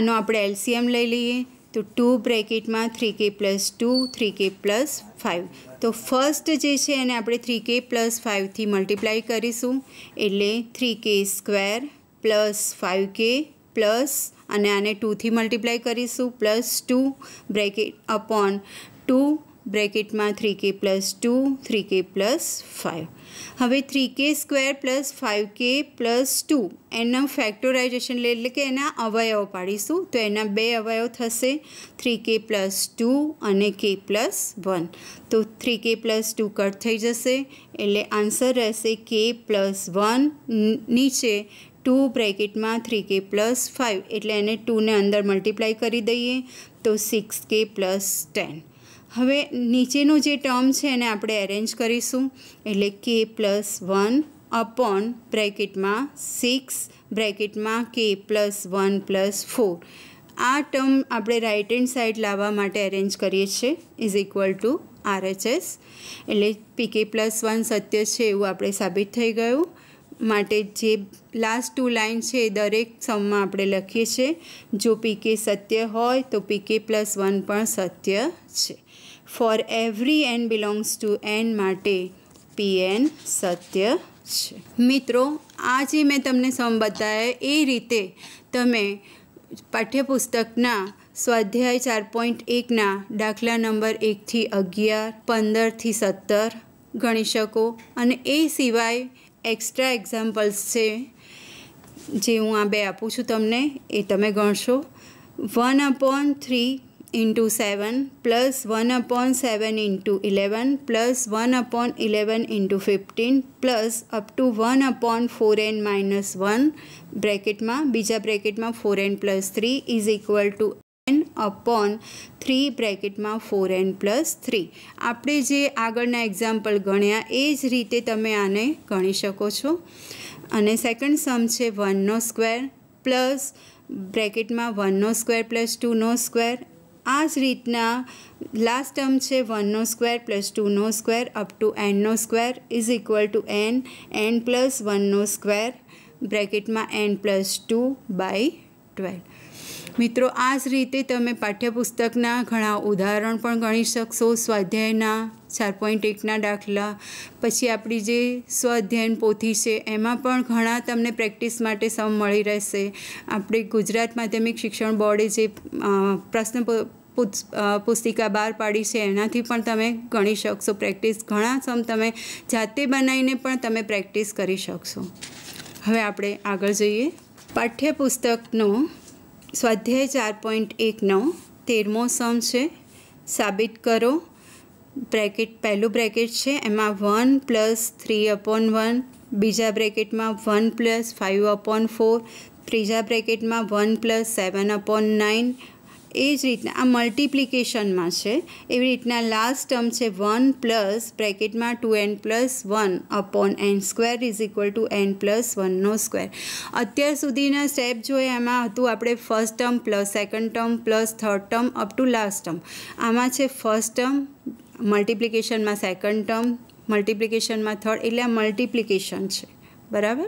આનો આપણે એલસીએમ લઈ લઈએ તો ટુ બ્રેકેટમાં three k plus two three k plus five તો ફર્સ્ટ જે છે એને આપણે થ્રી કે પ્લસ ફાઇવથી મલ્ટીપ્લાય કરીશું એટલે three k square plus five k plus અને આને ટુથી મલ્ટીપ્લાય કરીશું plus two bracket upon two બ્રેકેટમાં three k plus two three k plus five હવે three k square plus five k plus two એના ફેક્ટોરાઇઝેશન લે એટલે કે એના અવયવો પાડીશું તો એના બે અવયવ થશે થ્રી કે પ્લસ ટુ અને કે પ્લસ વન તો three k plus two cut થઈ જશે એટલે આન્સર રહેશે કે પ્લસ વન નીચે ટુ બ્રેકેટમાં થ્રી કે પ્લસ ફાઇવ એટલે એને ટુને અંદર મલ્ટીપ્લાય કરી દઈએ તો સિક્સ કે પ્લસ ટેન હવે નીચેનો જે ટર્મ છે એને આપણે એરેન્જ કરીશું એટલે કે પ્લસ વન અપોન બ્રેકેટમાં સિક્સ બ્રેકેટમાં k plus one plus four આ ટર્મ આપણે રાઇટ હેન્ડ સાઈડ લાવવા માટે એરેન્જ કરીએ છીએ ઇઝ ઇક્વલ ટુ આરએચએસ એટલે પીકે પ્લસ વન સત્ય છે એવું આપણે સાબિત થઈ ગયું માટે જે લાસ્ટ ટુ લાઇન છે એ દરેક સમમાં આપણે લખીએ છીએ જો પીકે સત્ય હોય તો પીકે પ્લસ વન પણ સત્ય છે four every and belongs to N માટે પીએન સત્ય છે મિત્રો આજે મેં તમને સમ બતાવ્યા એ રીતે તમે પાઠ્યપુસ્તકના સ્વાધ્યાય ચાર પોઈન્ટ એકના દાખલા નંબર એકથી અગિયાર પંદરથી સત્તર ગણી શકો અને એ સિવાય એક્સ્ટ્રા એક્ઝામ્પલ્સ છે જે હું આ બે આપું છું તમને એ તમે ગણશો one upon three into seven plus one upon seven into eleven plus one upon eleven into fifteen plus up to one upon four n minus one બ્રેકેટમાં બીજા બ્રેકેટમાં four n plus three is equal to n upon three બ્રેકેટમાં ફોર એન પ્લસ થ્રી આપણે જે આગળના એક્ઝામ્પલ ગણ્યા એ જ રીતે તમે આને ગણી શકો છો અને સેકન્ડ સમ છે વનનો સ્ક્વેર પ્લસ બ્રેકેટમાં વનનો સ્ક્વેર પ્લસ ટુનો સ્ક્વેર આ જ રીતના લાસ્ટ ટર્મ છે વનનો સ્ક્વેર પ્લસ ટુનો સ્ક્વેર અપ ટુ એનનો square is equal to n n plus વનનો સ્ક્વેર બ્રેકેટમાં n plus two by twelve મિત્રો આ જ રીતે તમે પાઠ્યપુસ્તકના ઘણા ઉદાહરણ પણ ગણી શકશો સ્વાધ્યાયના ચાર પોઈન્ટ એકના દાખલા પછી આપણી જે સ્વાધ્યાયન પોથી છે એમાં પણ ઘણા તમને પ્રેક્ટિસ માટે સમ મળી રહેશે આપણે ગુજરાત માધ્યમિક શિક્ષણ બોર્ડે જે પ્રશ્ન પુસ્તિકા બહાર પાડી છે એનાથી પણ તમે ગણી શકશો પ્રેક્ટિસ ઘણા સમ તમે જાતે બનાવીને પણ તમે પ્રેક્ટિસ કરી શકશો હવે આપણે આગળ જઈએ પાઠ્યપુસ્તકનો સ્વાધ્યાય ચાર પોઈન્ટ એક નવ તેરમો સમ છે સાબિત કરો બ્રેકેટ પહેલું બ્રેકેટ છે એમાં one plus three upon one બીજા બ્રેકેટમાં one plus five upon four ત્રીજા બ્રેકેટમાં one plus seven upon nine એ જ રીતના આ મલ્ટિપ્લિકેશનમાં છે એવી રીતના લાસ્ટ ટર્મ છે વન પ્લસ બ્રેકેટમાં two n plus one upon n square is equal to n plus વનનો સ્ક્વેર અત્યાર સુધીના સ્ટેપ જોઈએ એમાં હતું આપણે first term plus second term plus third term up to last term આમાં છે ફર્સ્ટ ટર્મ મલ્ટિપ્લિકેશનમાં સેકન્ડ ટર્મ મલ્ટિપ્લિકેશનમાં થર્ડ એટલે આ મલ્ટિપ્લિકેશન છે બરાબર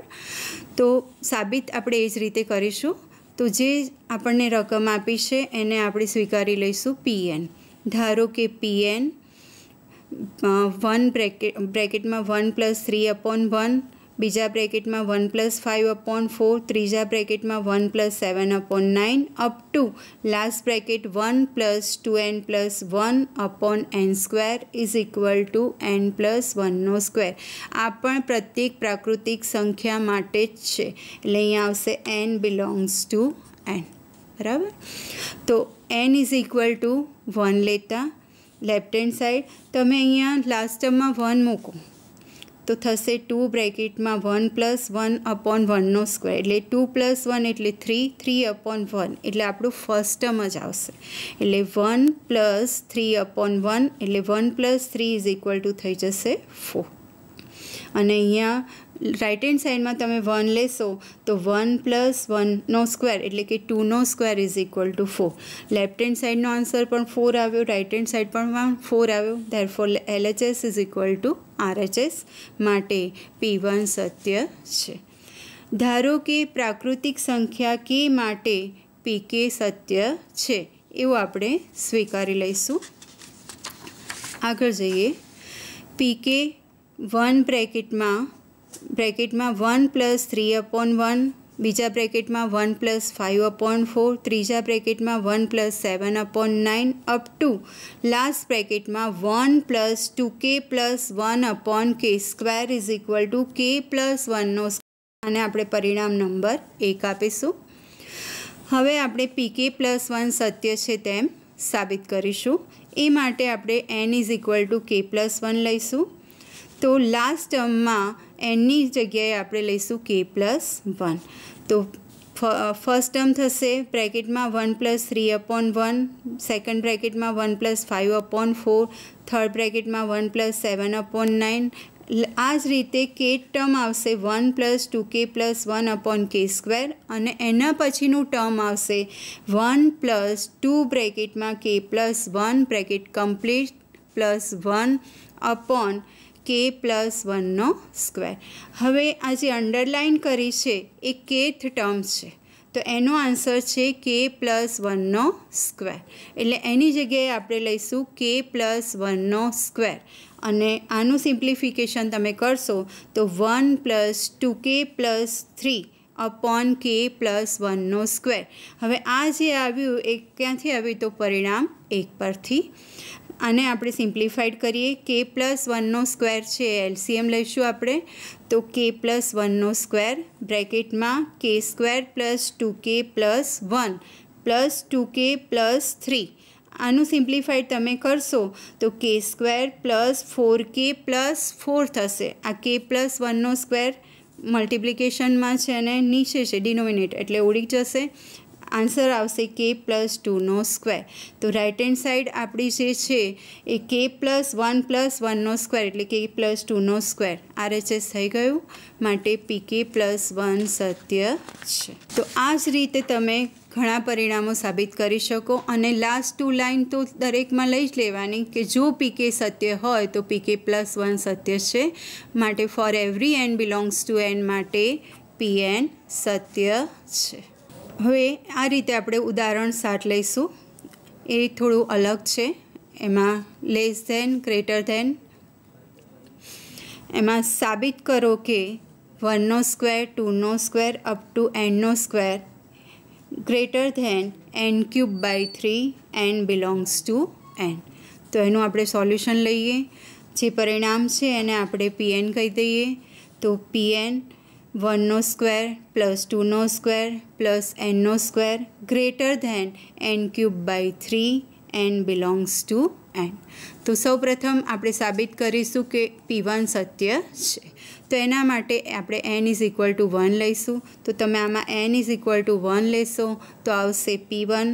તો સાબિત આપણે એ જ રીતે કરીશું તો જે આપણને રકમ આપી છે એને આપણે સ્વીકારી લઈશું પીએન ધારો કે પીએન વન બ્રેકેટ બ્રેકેટમાં one plus three upon one બીજા બ્રેકેટમાં 1 + 5 / 4 ત્રીજા બ્રેકેટમાં 1 + 7 / 9 up to last bracket 1 + 2n + 1 / n² = (n + 1)² આ પણ প্রত্যেক પ્રાકૃતિક સંખ્યા માટે છે એટલે અહીં આવશે n બિલોંગ્સ ટુ n બરાબર તો n = 1 લેતા લેફ્ટ હેન્ડ સાઈડ તમે અહીંયા લાસ્ટ ટર્મમાં 1 મૂકો તો થશે ટુ બ્રેકેટમાં વન પ્લસ વન અપોન વનનો સ્ક્વેર એટલે ટુ પ્લસ વન એટલે થ્રી થ્રી અપોન વન એટલે આપણું ફર્સ્ટ ટર્મ જ આવશે એટલે one plus three upon one એટલે one plus three is equal to થઈ જશે ફોર અને અહીંયા રાઇટ હેન્ડ સાઇડમાં તમે વન લેશો તો વન પ્લસ વનનો સ્ક્વેર એટલે કે ટુનો square is equal to four left hand સાઈડનો આન્સર પણ ફોર આવ્યો રાઇટ હેન્ડ સાઇડ પણ ફોર આવ્યો therefore LHS is equal to RHS માટે પી વન સત્ય છે ધારો કે પ્રાકૃતિક સંખ્યા કે માટે પીકે સત્ય છે એવું આપણે સ્વીકારી લઈશું આગળ જઈએ પીકે વન બ્રેકેટમાં બ્રેકેટમાં one plus three upon one બીજા બ્રેકેટમાં one plus five upon four ત્રીજા બ્રેકેટમાં one plus seven upon nine up to last બ્રેકેટમાં one plus two k plus one upon k square is equal to k plus વનનો અને આપણે પરિણામ નંબર એક આપીશું હવે આપણે પીકે પ્લસ વન સત્ય છે તેમ સાબિત કરીશું એ માટે આપણે n is equal to k plus one લઈશું તો લાસ્ટ ટર્મમાં એનની જગ્યાએ આપણે લઈશું કે પ્લસ વન તો ફર્સ્ટ ટર્મ થશે બ્રેકેટમાં one plus three upon one second બ્રેકેટમાં one plus five upon four third બ્રેકેટમાં one plus seven upon nine આ જ રીતે કે ટર્મ આવશે one plus two k plus one upon k square અને એના પછીનું ટર્મ આવશે વન પ્લસ ટુ બ્રેકેટમાં k plus one bracket complete plus one upon k plus વનનો સ્ક્વેર હવે આ જે અંડરલાઇન કરી છે એ કેથ ટર્મ છે તો એનો આન્સર છે કે પ્લસ વનનો સ્ક્વેર એટલે એની જગ્યાએ આપણે લઈશું કે પ્લસ વનનો સ્ક્વેર અને આનું સિમ્પ્લિફિકેશન તમે કરશો તો one plus two k plus three upon k plus વનનો સ્ક્વેર હવે આ જે આવ્યું એ ક્યાંથી આવ્યું તો પરિણામ એક પરથી આને આપણે સિમ્પ્લિફાઈડ કરીએ કે પ્લસ વનનો સ્ક્વેર છે એલસીએમ લઈશું આપણે તો કે પ્લસ વનનો સ્ક્વેર બ્રેકેટમાં k square plus two k plus one plus two k plus three આનું સિમ્પ્લિફાઈડ તમે કરશો તો k square plus four k plus four થશે આ કે પ્લસ વનનો સ્ક્વેર મલ્ટિપ્લિકેશનમાં છે અને નીચે છે ડિનોમિનેટ એટલે ઉડી જશે આન્સર આવશે કે પ્લસ ટુનો સ્ક્વેર તો રાઇટ હેન્ડ સાઈડ આપણી જે છે એ કે પ્લસ વન પ્લસ વનનો સ્ક્વેર એટલે કે પ્લસ ટુનો સ્ક્વેર આરએચએસ થઈ ગયું માટે પીકે પ્લસ વન સત્ય છે તો આ જ રીતે તમે ઘણા પરિણામો સાબિત કરી શકો અને લાસ્ટ ટુ લાઇન તો દરેકમાં લઈ જ લેવાની કે જો પીકે સત્ય હોય તો પીકે પ્લસ વન સત્ય છે માટે for every and belongs to and માટે પીએન સત્ય છે હવે આ રીતે આપણે ઉદાહરણ સાત લઈશું એ થોડું અલગ છે એમાં લેસ ધેન ગ્રેટર ધેન એમાં સાબિત કરો કે વનનો સ્ક્વેર ટુનો સ્ક્વેર અપ ટુ એનનો square greater than n cube by three n belongs to N તો એનું આપણે સોલ્યુશન લઈએ જે પરિણામ છે એને આપણે પીએન કહી દઈએ તો પીએન વનનો સ્ક્વેર પ્લસ ટુનો સ્ક્વેર પ્લસ એનનો square greater than n cube by three n belongs to N તો સૌપ્રથમ આપણે સાબિત કરીશું કે પી વન સત્ય છે તો એના માટે આપણે n is equal to one લઈશું તો તમે આમાં n is equal to one લેશો તો આવશે P one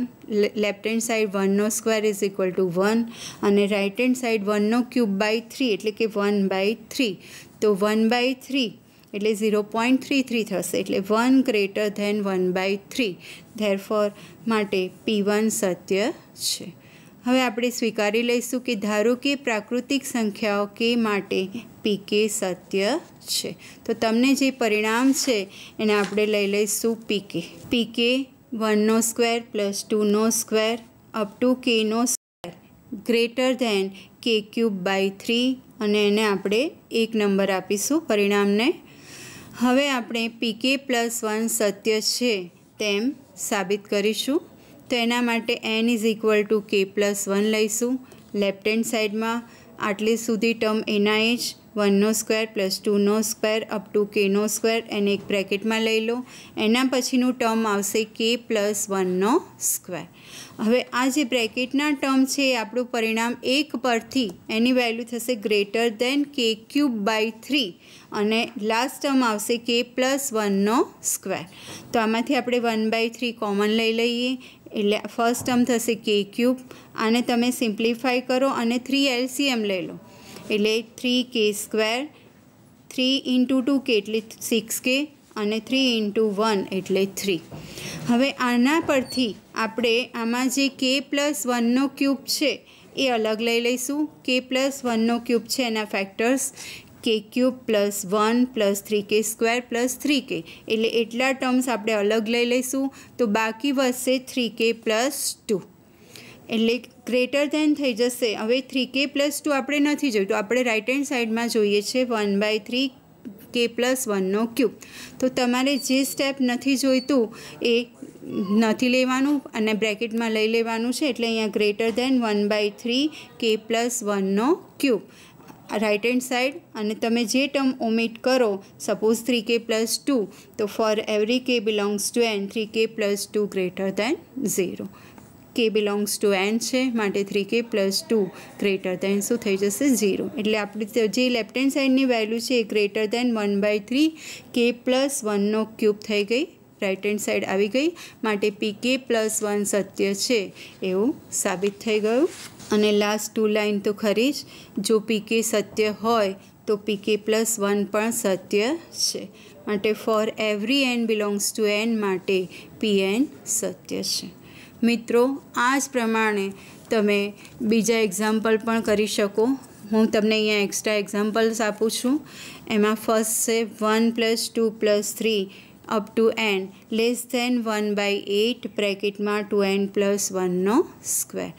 left hand side વનનો square is equal to one અને રાઇટ હેન્ડ સાઈડ વનનો ક્યુબ બાય થ્રી એટલે કે વન બાય થ્રી તો વન બાય થ્રી એટલે ઝીરો પોઈન્ટ થ્રી થ્રી થશે એટલે one greater than one by three therefore માટે પી વન સત્ય છે હવે આપણે સ્વીકારી લઈશું કે ધારો કે પ્રાકૃતિક સંખ્યાઓ કે માટે પીકે સત્ય છે તો તમને જે પરિણામ છે એને આપણે લઈ લઈશું પીકે પીકે વનનો સ્ક્વેર પ્લસ ટુનો સ્ક્વેર અપ ટુ કેનો square greater than k cube by three અને એને આપણે એક નંબર આપીશું પરિણામને હવે આપણે પીકે પ્લસ વન સત્ય છે તેમ સાબિત કરીશું તો એના માટે n is equal to k plus one લઈશું લેફ્ટ હેન્ડ સાઈડમાં આટલી સુધી ટર્મ એના એ જ વનનો સ્ક્વેર પ્લસ ટુનો સ્ક્વેર અપ ટુ કેનો સ્ક્વેર એને એક બ્રેકેટમાં લઈ લો એના પછીનું ટર્મ આવશે કે પ્લસ વનનો સ્ક્વેર હવે આ જે બ્રેકેટના ટર્મ છે આપણું પરિણામ એક પરથી એની વેલ્યુ થશે greater than k cube by three અને લાસ્ટ ટર્મ આવશે કે પ્લસ વનનો સ્ક્વેર તો આમાંથી આપણે વન બાય થ્રી કોમન લઈ લઈએ એટલે ફર્સ્ટ ટર્મ થશે કે ક્યુબ આને તમે સિમ્પ્લિફાય કરો અને થ્રી એલસીએમ લઈ લો એટલે three k square three into two કે એટલે સિક્સ કે અને થ્રી ઇન્ટુ વન એટલે થ્રી હવે આના પરથી આપણે આમાં જે કે પ્લસ વનનો ક્યુબ છે એ અલગ લઈ લઈશું કે પ્લસ વનનો ક્યુબ છે એના factors k cube plus one plus three k square plus three k એટલે એટલા ટર્મ્સ આપણે અલગ લઈ લઈશું તો બાકી વધશે થ્રી કે પ્લસ ટુ એટલે ગ્રેટર ધેન થઈ જશે હવે થ્રી કે પ્લસ ટુ આપણે નથી જોઈતું આપણે રાઇટ હેન્ડ સાઈડમાં જોઈએ છે one by three k plus વનનો ક્યુબ તો તમારે જે સ્ટેપ નથી જોઈતું એ નથી લેવાનું અને બ્રેકેટમાં લઈ લેવાનું છે એટલે અહીંયા greater than one by three k plus વનનો ક્યુબ રાઇટ હેન્ડ સાઈડ અને તમે જે ટર્મ ઓમિટ કરો suppose three k plus two તો for every k belongs to n three k plus two greater than zero k belongs to n છે માટે three k plus two greater દેન શું થઈ જશે ઝીરો એટલે આપણી જે લેફ્ટ હેન્ડ સાઈડની વેલ્યુ છે એ greater than one by three k plus વનનો ક્યુબ થઈ ગઈ રાઇટ હેન્ડ સાઈડ આવી ગઈ માટે પી કે પ્લસ વન સત્ય છે એવું સાબિત થઈ ગયું અને લાસ્ટ ટુ લાઇન તો ખરી જ જો પી કે સત્ય હોય તો પી કે પ્લસ વન પણ સત્ય છે માટે for every n belongs to N માટે પી એન સત્ય છે મિત્રો આ જ પ્રમાણે તમે બીજા એક્ઝામ્પલ પણ કરી શકો હું તમને અહીંયા એક્સ્ટ્રા એક્ઝામ્પલ્સ આપું છું એમાં ફર્સ્ટ છે one plus two plus three up to n less than one by eight બ્રેકેટમાં ટુ એન પ્લસ વનનો સ્ક્વેર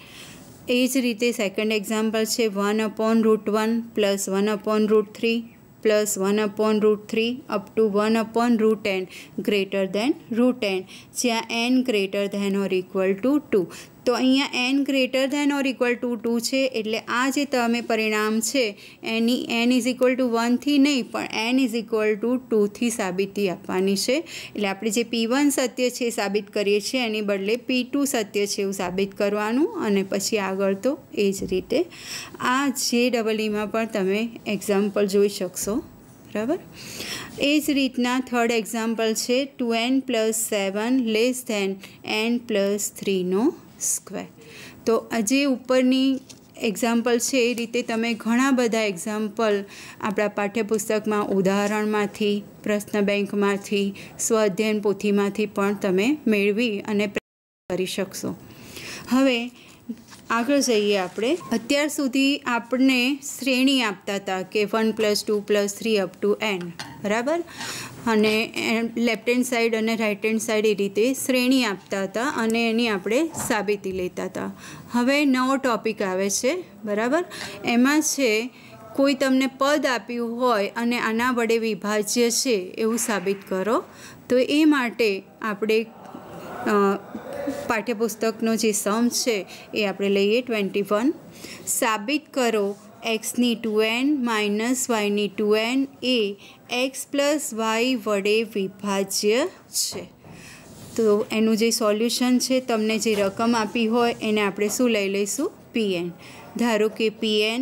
એ જ રીતે સેકન્ડ એક્ઝામ્પલ છે one upon root one plus one upon root three plus 1 upon root 3 up to 1 upon root n greater than root n જ્યાં n greater than or equal to 2 તો અહીંયા n greater than or equal to two છે એટલે આ જે તમે પરિણામ છે એની એન ઇઝ ઇક્વલ ટુ વનથી નહીં પણ એન ઇઝ ઇક્વલ ટુ ટુથી સાબિતી આપવાની છે એટલે આપણે જે પી વન સત્ય છે સાબિત કરીએ છીએ એની બદલે પી ટુ સત્ય છે એવું સાબિત કરવાનું અને પછી આગળ તો એ જ રીતે આ જે ડબલ ઈમાં e પણ તમે એક્ઝામ્પલ જોઈ શકશો બરાબર એ જ રીતના થર્ડ એક્ઝામ્પલ છે two n plus seven less than n plus થ્રીનો સ્ક્વેર તો આજે ઉપરની એક્ઝામ્પલ છે એ રીતે તમે ઘણા બધા એક્ઝામ્પલ આપણા પાઠ્યપુસ્તકમાં ઉદાહરણમાંથી પ્રશ્ન બેંકમાંથી સ્વાધ્યાયન પોથીમાંથી પણ તમે મેળવી અને કરી શકશો હવે આગળ જઈએ આપણે અત્યાર સુધી આપણને શ્રેણી આપતા હતા કે one plus two plus three up to n બરાબર અને લેફ્ટ હેન્ડ સાઈડ અને રાઇટ હેન્ડ સાઈડ એ રીતે શ્રેણી આપતા હતા અને એની આપણે સાબિતી લેતા હતા હવે નવો ટોપિક આવે છે બરાબર એમાં છે કોઈ તમને પદ આપ્યું હોય અને આના વડે વિભાજ્ય છે એવું સાબિત કરો તો એ માટે આપણે પાઠ્યપુસ્તકનો જે સમ છે એ આપણે લઈએ ટ્વેન્ટી વન સાબિત કરો એક્સની ટુ એન માઇનસ વાયની ટુ એન એ એક્સ પ્લસ વાય વડે વિભાજ્ય છે તો એનું જે સોલ્યુશન છે તમને જે રકમ આપી હોય એને આપણે શું લઈ લઈશું પીએન ધારો કે પીએન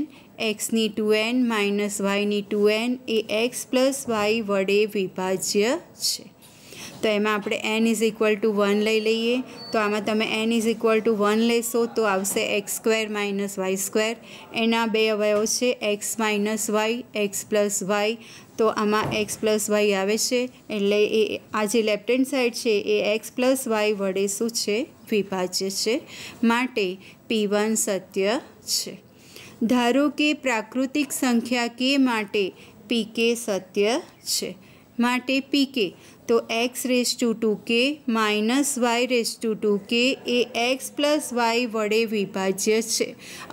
એક્સની ટુ એન માઇનસ વાયની ટુ એન એ એક્સ પ્લસ વાય વડે વિભાજ્ય છે તો એમાં આપણે n is equal to one લઈ લઈએ તો આમાં તમે n is equal to one લેશો તો આવશે x square minus y square એના બે અવયવ છે x minus y x plus y તો આમાં એક્સ પ્લસ વાય આવે છે એટલે એ આ જે લેફ્ટ હેન્ડ સાઈડ છે એ એક્સ પ્લસ વાય વડે શું છે વિભાજ્ય છે માટે પી વન સત્ય છે ધારો કે પ્રાકૃતિક સંખ્યા કે માટે પીકે સત્ય છે માટે પીકે તો x raise to two k minus y raise to two k એ એક્સ પ્લસ વાય વડે વિભાજ્ય છે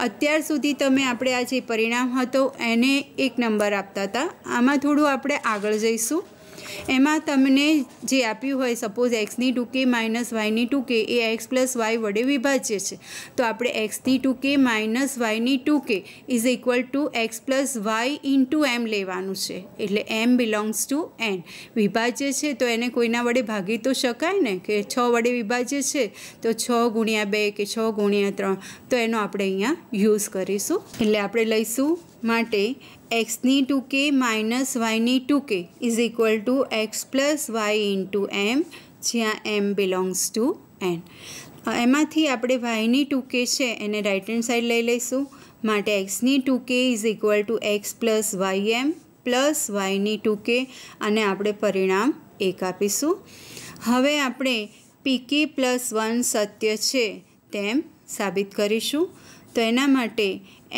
અત્યાર સુધી તમે આપણે આ જે પરિણામ હતો એને એક નંબર આપતા હતા આમાં થોડું આપણે આગળ જઈશું એમાં તમને જે આપ્યું હોય સપોઝ એક્સની ટુ કે માઇનસ વાયની ટુ કે એ એક્સ પ્લસ વાય વડે વિભાજ્ય છે તો આપણે એક્સની ટુ કે માઇનસ વાયની two k is equal to x plus y into m લેવાનું છે એટલે એમ બિલોંગ્સ ટુ એન વિભાજ્ય છે તો એને કોઈના વડે ભાગી તો શકાય ને કે છ વડે વિભાજ્ય છે તો છ ગુણ્યા બે કે છ ગુણ્યા ત્રણ તો એનો આપણે અહીંયા યુઝ કરીશું એટલે આપણે લઈશું માટે એક્સની ટુ કે માઇનસ વાયની two k is equal to x plus y into m જ્યાં એમ બિલોંગ્સ ટુ એન એમાંથી આપણે વાયની ટુ કે છે એને રાઇટ હેન્ડ સાઈડ લઈ લઈશું માટે એક્સની two k is equal to x plus y m plus વાયની ટુ કે અને આપણે પરિણામ એક આપીશું હવે આપણે પીકે પ્લસ વન સત્ય છે તેમ સાબિત કરીશું તો એના માટે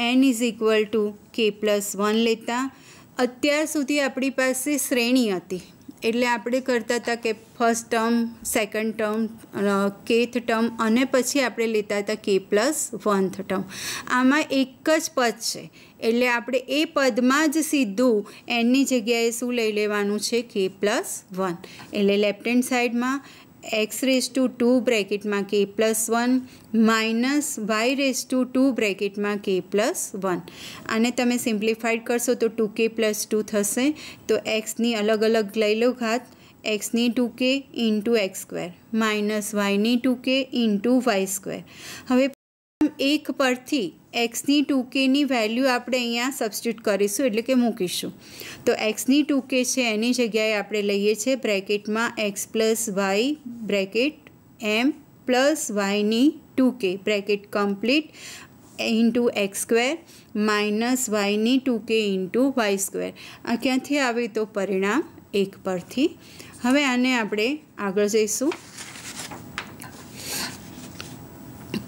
n is equal to k plus one લેતા અત્યાર સુધી આપણી પાસે શ્રેણી હતી એટલે આપણે કરતા હતા કે first term second term kth term અને પછી આપણે લેતા હતા કે પ્લસ વનથ ટર્મ આમાં એક જ પદ છે એટલે આપણે એ પદમાં જ સીધું એનની જગ્યાએ શું લઈ લેવાનું છે કે પ્લસ વન એટલે લેફ્ટ હેન્ડ સાઈડમાં એક્સ રેસ ટુ ટુ બ્રેકેટમાં k plus one minus y raise to two બ્રેકેટમાં કે પ્લસ વન અને તમે સિમ્પ્લિફાઈડ કરશો તો ટુ કે પ્લસ ટુ થશે તો એક્સની અલગ અલગ લઈ લો ઘાત એક્સની two k into x square minus વાયની two k into y square હવે એક પરથી એક્સની ટુ વેલ્યુ આપણે અહીંયા સબસ્ટિટ્યૂટ કરીશું એટલે કે મૂકીશું તો એક્સની ટુ છે એની જગ્યાએ આપણે લઈએ છીએ બ્રેકેટમાં x plus y bracket m plus વાયની two bracket complete into x square minus વાયની two k into y square આ ક્યાંથી આવે તો પરિણામ એક પરથી હવે આને આપણે આગળ જઈશું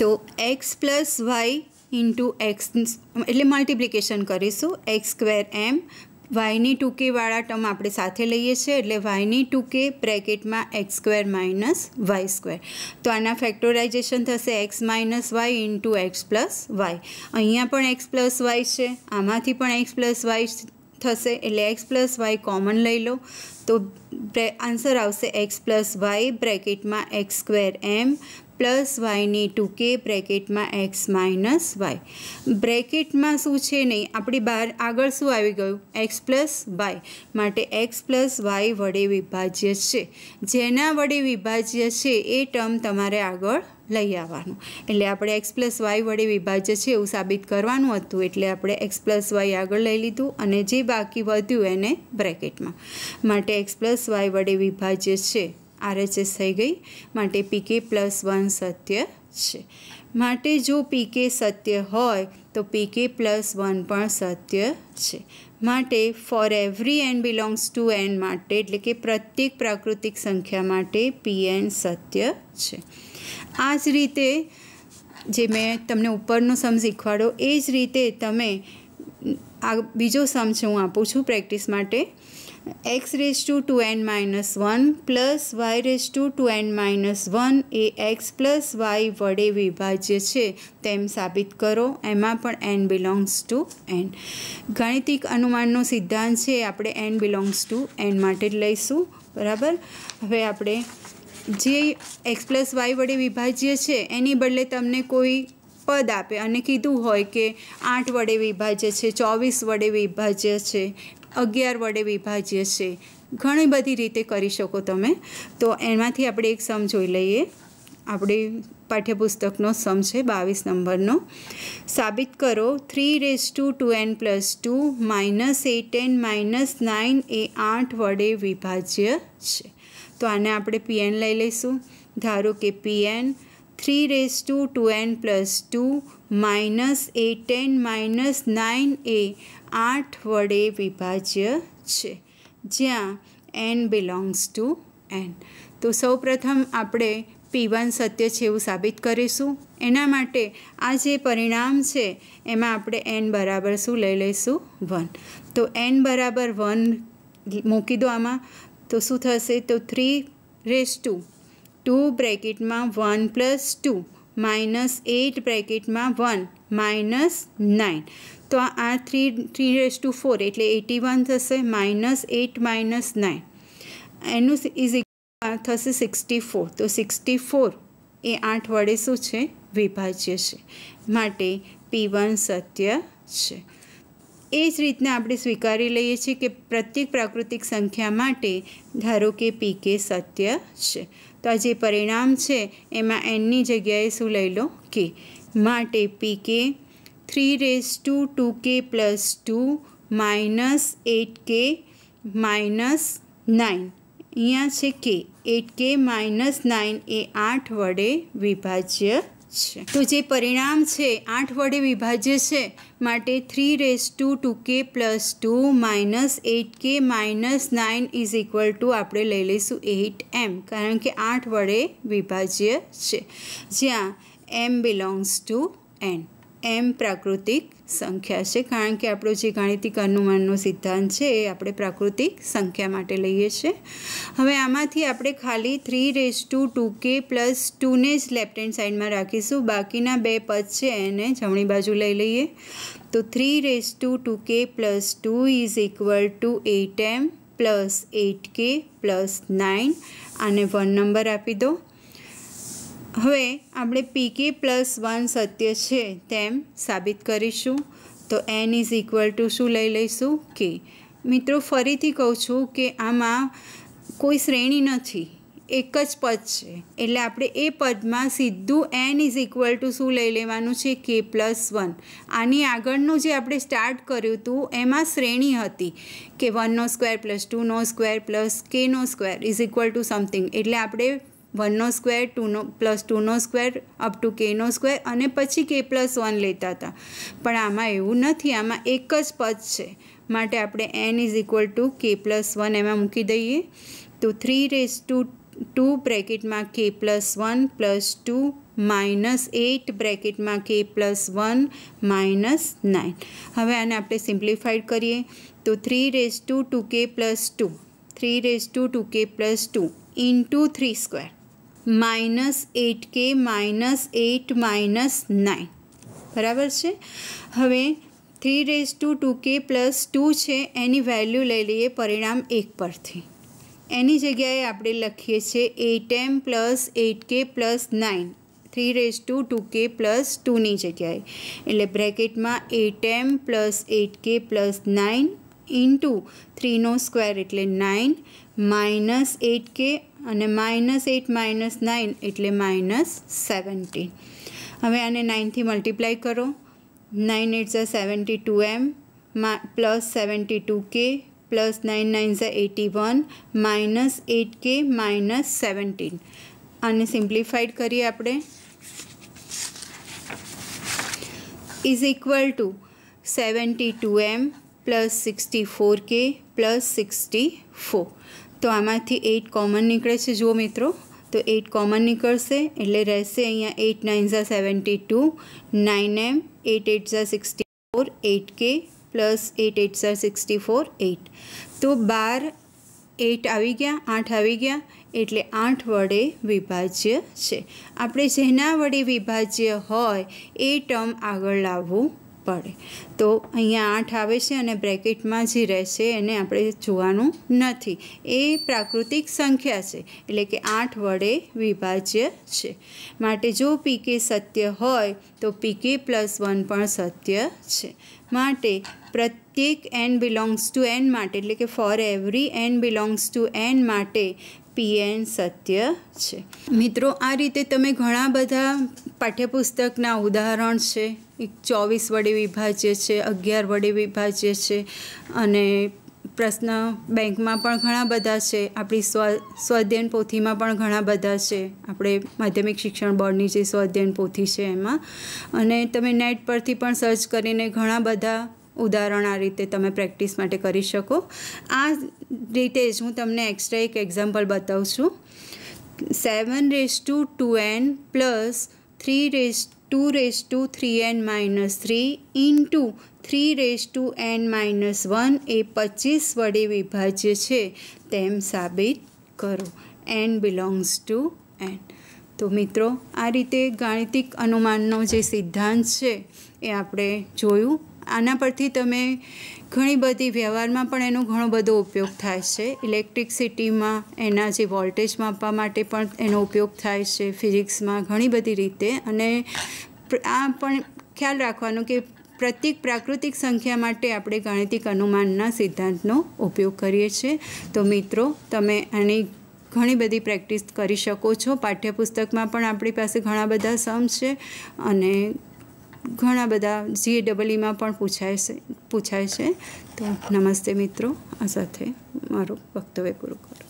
તો x plus y into x એટલે મલ્ટિપ્લિકેશન કરીશું એક્સ સ્ક્વેર એમ વાયની ટુ કેવાળા ટર્મ આપણે સાથે લઈએ છીએ એટલે વાયની ટુ બ્રેકેટમાં x square minus y square તો આના ફેક્ટોરાઇઝેશન થશે x minus y into x plus y અહીંયા પણ એક્સ પ્લસ વાય છે આમાંથી પણ એક્સ પ્લસ વાય થશે એટલે એક્સ પ્લસ વાય કોમન લઈ લો તો આન્સર આવશે એક્સ પ્લસ વાય બ્રેકેટમાં એક્સ સ્ક્વેર એમ પ્લસ વાયની ટુ કે બ્રેકેટમાં એક્સ માઇનસ વાય બ્રેકેટમાં શું છે નહીં આપણી બહાર આગળ શું આવી ગયું એક્સ પ્લસ વાય માટે એક્સ પ્લસ વાય વડે વિભાજ્ય છે જેના વડે વિભાજ્ય છે એ ટર્મ તમારે આગળ લઈ આવવાનું એટલે આપણે એક્સ પ્લસ વાય વડે વિભાજ્ય છે એવું સાબિત કરવાનું હતું એટલે આપણે એક્સ પ્લસ વાય આગળ લઈ લીધું અને જે બાકી વધ્યું એને બ્રેકેટમાં માટે એક્સ પ્લસ વાય વડે વિભાજ્ય છે આરએચએસ થઈ ગઈ માટે પીકે પ્લસ વન સત્ય છે માટે જો પીકે સત્ય હોય તો પીકે પ્લસ વન પણ સત્ય છે માટે for every n belongs to N માટે એટલે કે પ્રત્યેક પ્રાકૃતિક સંખ્યા માટે પી એન સત્ય છે આ જ રીતે જે મેં તમને ઉપરનો સમ શીખવાડો એ જ રીતે તમે આ બીજો સમ છે હું આપું છું પ્રેક્ટિસ માટે x raise to two n minus one plus y raise to two n minus one એ એક્સ પ્લસ વાય વડે વિભાજ્ય છે તેમ સાબિત કરો એમાં પણ એન બિલોંગ્સ ટુ એન ગાણિતિક અનુમાનનો સિદ્ધાંત છે આપણે એન બિલોંગ્સ ટુ એન માટે જ લઈશું બરાબર હવે આપણે જે એક્સ પ્લસ વાય વડે વિભાજ્ય છે એની બદલે તમને કોઈ પદ આપે અને કીધું હોય કે આઠ વડે વિભાજ્ય છે ચોવીસ વડે વિભાજ્ય છે અગિયાર વડે વિભાજ્ય છે ઘણી બધી રીતે કરી શકો તમે તો એમાંથી આપણે એક સમ જોઈ લઈએ આપણે પાઠ્યપુસ્તકનો સમ છે બાવીસ નંબરનો સાબિત કરો three raise to two n plus two minus eight n minus nine એ આઠ વડે વિભાજ્ય છે તો આને આપણે પીએન લઈ લઈશું ધારો કે PN three raise to two n plus two minus એ ટેન માઇનસ નાઇન એ આઠ વડે વિભાજ્ય છે જ્યાં એન બિલોંગ્સ ટુ એન તો સૌપ્રથમ આપણે પી વન સત્ય છે એવું સાબિત કરીશું એના માટે આ જે પરિણામ છે એમાં આપણે એન બરાબર શું લઈ લઈશું વન તો એન બરાબર વન મૂકી દો આમાં તો શું થશે તો થ્રી રેસ ટુ ટુ બ્રેકેટમાં one plus two minus eight બ્રેકેટમાં વન માઇનસ નાઇન તો આ three three raise to four એટલે એટી વન થશે માઇનસ એટ માઇનસ નાઇન એનું ઇઝ થશે સિક્સટી ફોર તો સિક્સટી ફોર એ આઠ વડે શું છે વિભાજ્ય છે માટે પી વન સત્ય છે એ જ રીતના આપણે સ્વીકારી લઈએ છીએ કે પ્રત્યેક પ્રાકૃતિક સંખ્યા માટે ધારો કે પી કે સત્ય છે તો આ જે પરિણામ છે એમાં એનની જગ્યાએ શું લઈ લો કે માટે P k three raise to two k plus two minus eight k minus nine અહીંયા છે કે એટ કે માઇનસ નાઇન એ આઠ વડે વિભાજ્ય છે તો જે પરિણામ છે આઠ વડે વિભાજ્ય છે માટે three raise to two k plus two minus eight k minus nine is equal to આપણે લઈ લઈશું એટ એમ કારણ કે આઠ વડે વિભાજ્ય છે જ્યાં m belongs to N m પ્રાકૃતિક સંખ્યા છે કારણ કે આપણો જે ગાણિતિક અનુમાનનો સિદ્ધાંત છે એ આપણે પ્રાકૃતિક સંખ્યા માટે લઈએ છીએ હવે આમાંથી આપણે ખાલી three raise to two k plus ટુને જ લેફ્ટ હેન્ડ સાઈડમાં રાખીશું બાકીના બે પદ છે એને જમણી બાજુ લઈ લઈએ તો three raise to two k plus two is equal to eight m plus eight k plus nine આને વન નંબર આપી દો હવે આપણે પીકે પ્લસ વન સત્ય છે તેમ સાબિત કરીશું તો એન ઇઝ ઇક્વલ ટુ શું લઈ લઈશું કે મિત્રો ફરીથી કહું છું કે આમાં કોઈ શ્રેણી નથી એક જ પદ છે એટલે આપણે એ પદમાં સીધું એન ઇઝ ઇક્વલ ટુ શું લઈ લેવાનું છે કે પ્લસ વન આની આગળનું જે આપણે સ્ટાર્ટ કર્યું હતું એમાં શ્રેણી હતી કે વનનો સ્ક્વેર પ્લસ ટુનો સ્ક્વેર પ્લસ કેનો square is equal to something એટલે આપણે વનનો સ્ક્વેર ટુનો પ્લસ ટુનો સ્ક્વેર અપ ટુ કેનો સ્ક્વેર અને પછી કે પ્લસ વન લેતા હતા પણ આમાં એવું નથી આમાં એક જ પદ છે માટે આપણે n is equal to k plus one એમાં મૂકી દઈએ તો થ્રી રેસ ટુ ટુ બ્રેકેટમાં k plus one plus two minus eight બ્રેકેટમાં k plus one minus nine હવે આને આપણે સિમ્પ્લિફાઈડ કરીએ તો three raise to two k plus two three raise to two k plus two into three square minus eight k minus eight minus nine બરાબર છે હવે three raise to two k plus two છે એની વેલ્યુ લઈ લઈએ પરિણામ એક પરથી એની જગ્યાએ આપણે લખીએ છીએ eight m plus eight k plus nine three raise to two k plus ટુની જગ્યાએ એટલે બ્રેકેટમાં eight m plus eight k plus nine into થ્રીનો સ્ક્વેર એટલે નાઇન માઇનસ એટ કે અને માઇનસ એટ માઇનસ નાઇન એટલે માઇનસ સેવન્ટીન હવે આને નાઇનથી મલ્ટીપ્લાય કરો નાઇન એટ ઝા seventy two m plus seventy two k plus nine nine ઝા eighty one minus eight k minus seventeen આને સિમ્પ્લિફાઈડ કરીએ આપણે is equal to to seventy m plus sixty four k plus sixty four તો આમાંથી એઇટ કોમન નીકળે છે જુઓ મિત્રો તો એઇટ કોમન નીકળશે એટલે રહેશે અહીંયા એઇટ નાઇન ઝા seventy two nine m eight eight ઝા sixty four eight k plus eight eight ઝા સિક્સટી ફોર એટ તો બાર એટ આવી ગયા આઠ આવી ગયા એટલે આઠ વડે વિભાજ્ય છે આપણે જેના વડે વિભાજ્ય હોય એ ટર્મ આગળ લાવવું પડે તો અહીંયા આઠ આવે છે અને બ્રેકેટમાં જે રહેશે એને આપણે જોવાનું નથી એ પ્રાકૃતિક સંખ્યા છે એટલે કે આઠ વડે વિભાજ્ય છે માટે જો પીકે સત્ય હોય તો પીકે પ્લસ વન પણ સત્ય છે માટે પ્રત્યેક એન બિલોંગ્સ ટુ એન માટે એટલે કે four every n belongs to N માટે પીએન સત્ય છે મિત્રો આ રીતે તમે ઘણા બધા પાઠ્યપુસ્તકના ઉદાહરણ છે ચોવીસ વડે વિભાજ્ય છે અગિયાર વડે વિભાજ્ય છે અને પ્રશ્ન બેંકમાં પણ ઘણા બધા છે આપણી સ્વ સ્વાધ્યયન પોથીમાં પણ ઘણા બધા છે આપણે માધ્યમિક શિક્ષણ બોર્ડની જે સ્વાધ્યયન પોથી છે એમાં અને તમે નેટ પરથી પણ સર્ચ કરીને ઘણા બધા ઉદાહરણ આ રીતે તમે પ્રેક્ટિસ માટે કરી શકો આ રીતે જ હું તમને એક્સ્ટ્રા એક એક્ઝામ્પલ બતાવું છું seven raise to two n plus three raise to 2 raised to 3n minus 3 into three raise to n minus one એ પચીસ વડે વિભાજ્ય છે તેમ સાબિત કરો n બિલોંગ્સ ટુ n તો મિત્રો આ રીતે ગાણિતિક અનુમાનનો જે સિદ્ધાંત છે એ આપણે જોયું આના પરથી તમે ઘણી બધી વ્યવહારમાં પણ એનો ઘણો બધો ઉપયોગ થાય છે ઇલેક્ટ્રિકસિટીમાં એના જે વોલ્ટેજ માપવા માટે પણ એનો ઉપયોગ થાય છે ફિઝિક્સમાં ઘણી બધી રીતે અને આ પણ ખ્યાલ રાખવાનો કે પ્રત્યેક પ્રાકૃતિક સંખ્યા માટે આપણે ગાણિતિક અનુમાનના સિદ્ધાંતનો ઉપયોગ કરીએ છીએ તો મિત્રો તમે આની ઘણી બધી પ્રેક્ટિસ કરી શકો છો પાઠ્યપુસ્તકમાં પણ આપણી પાસે ઘણા બધા સમ છે અને ઘણા બધા જી ડબલઈમાં પણ પૂછાય છે પૂછાય છે તો નમસ્તે મિત્રો આ સાથે મારું વક્તવ્ય પૂરું કરું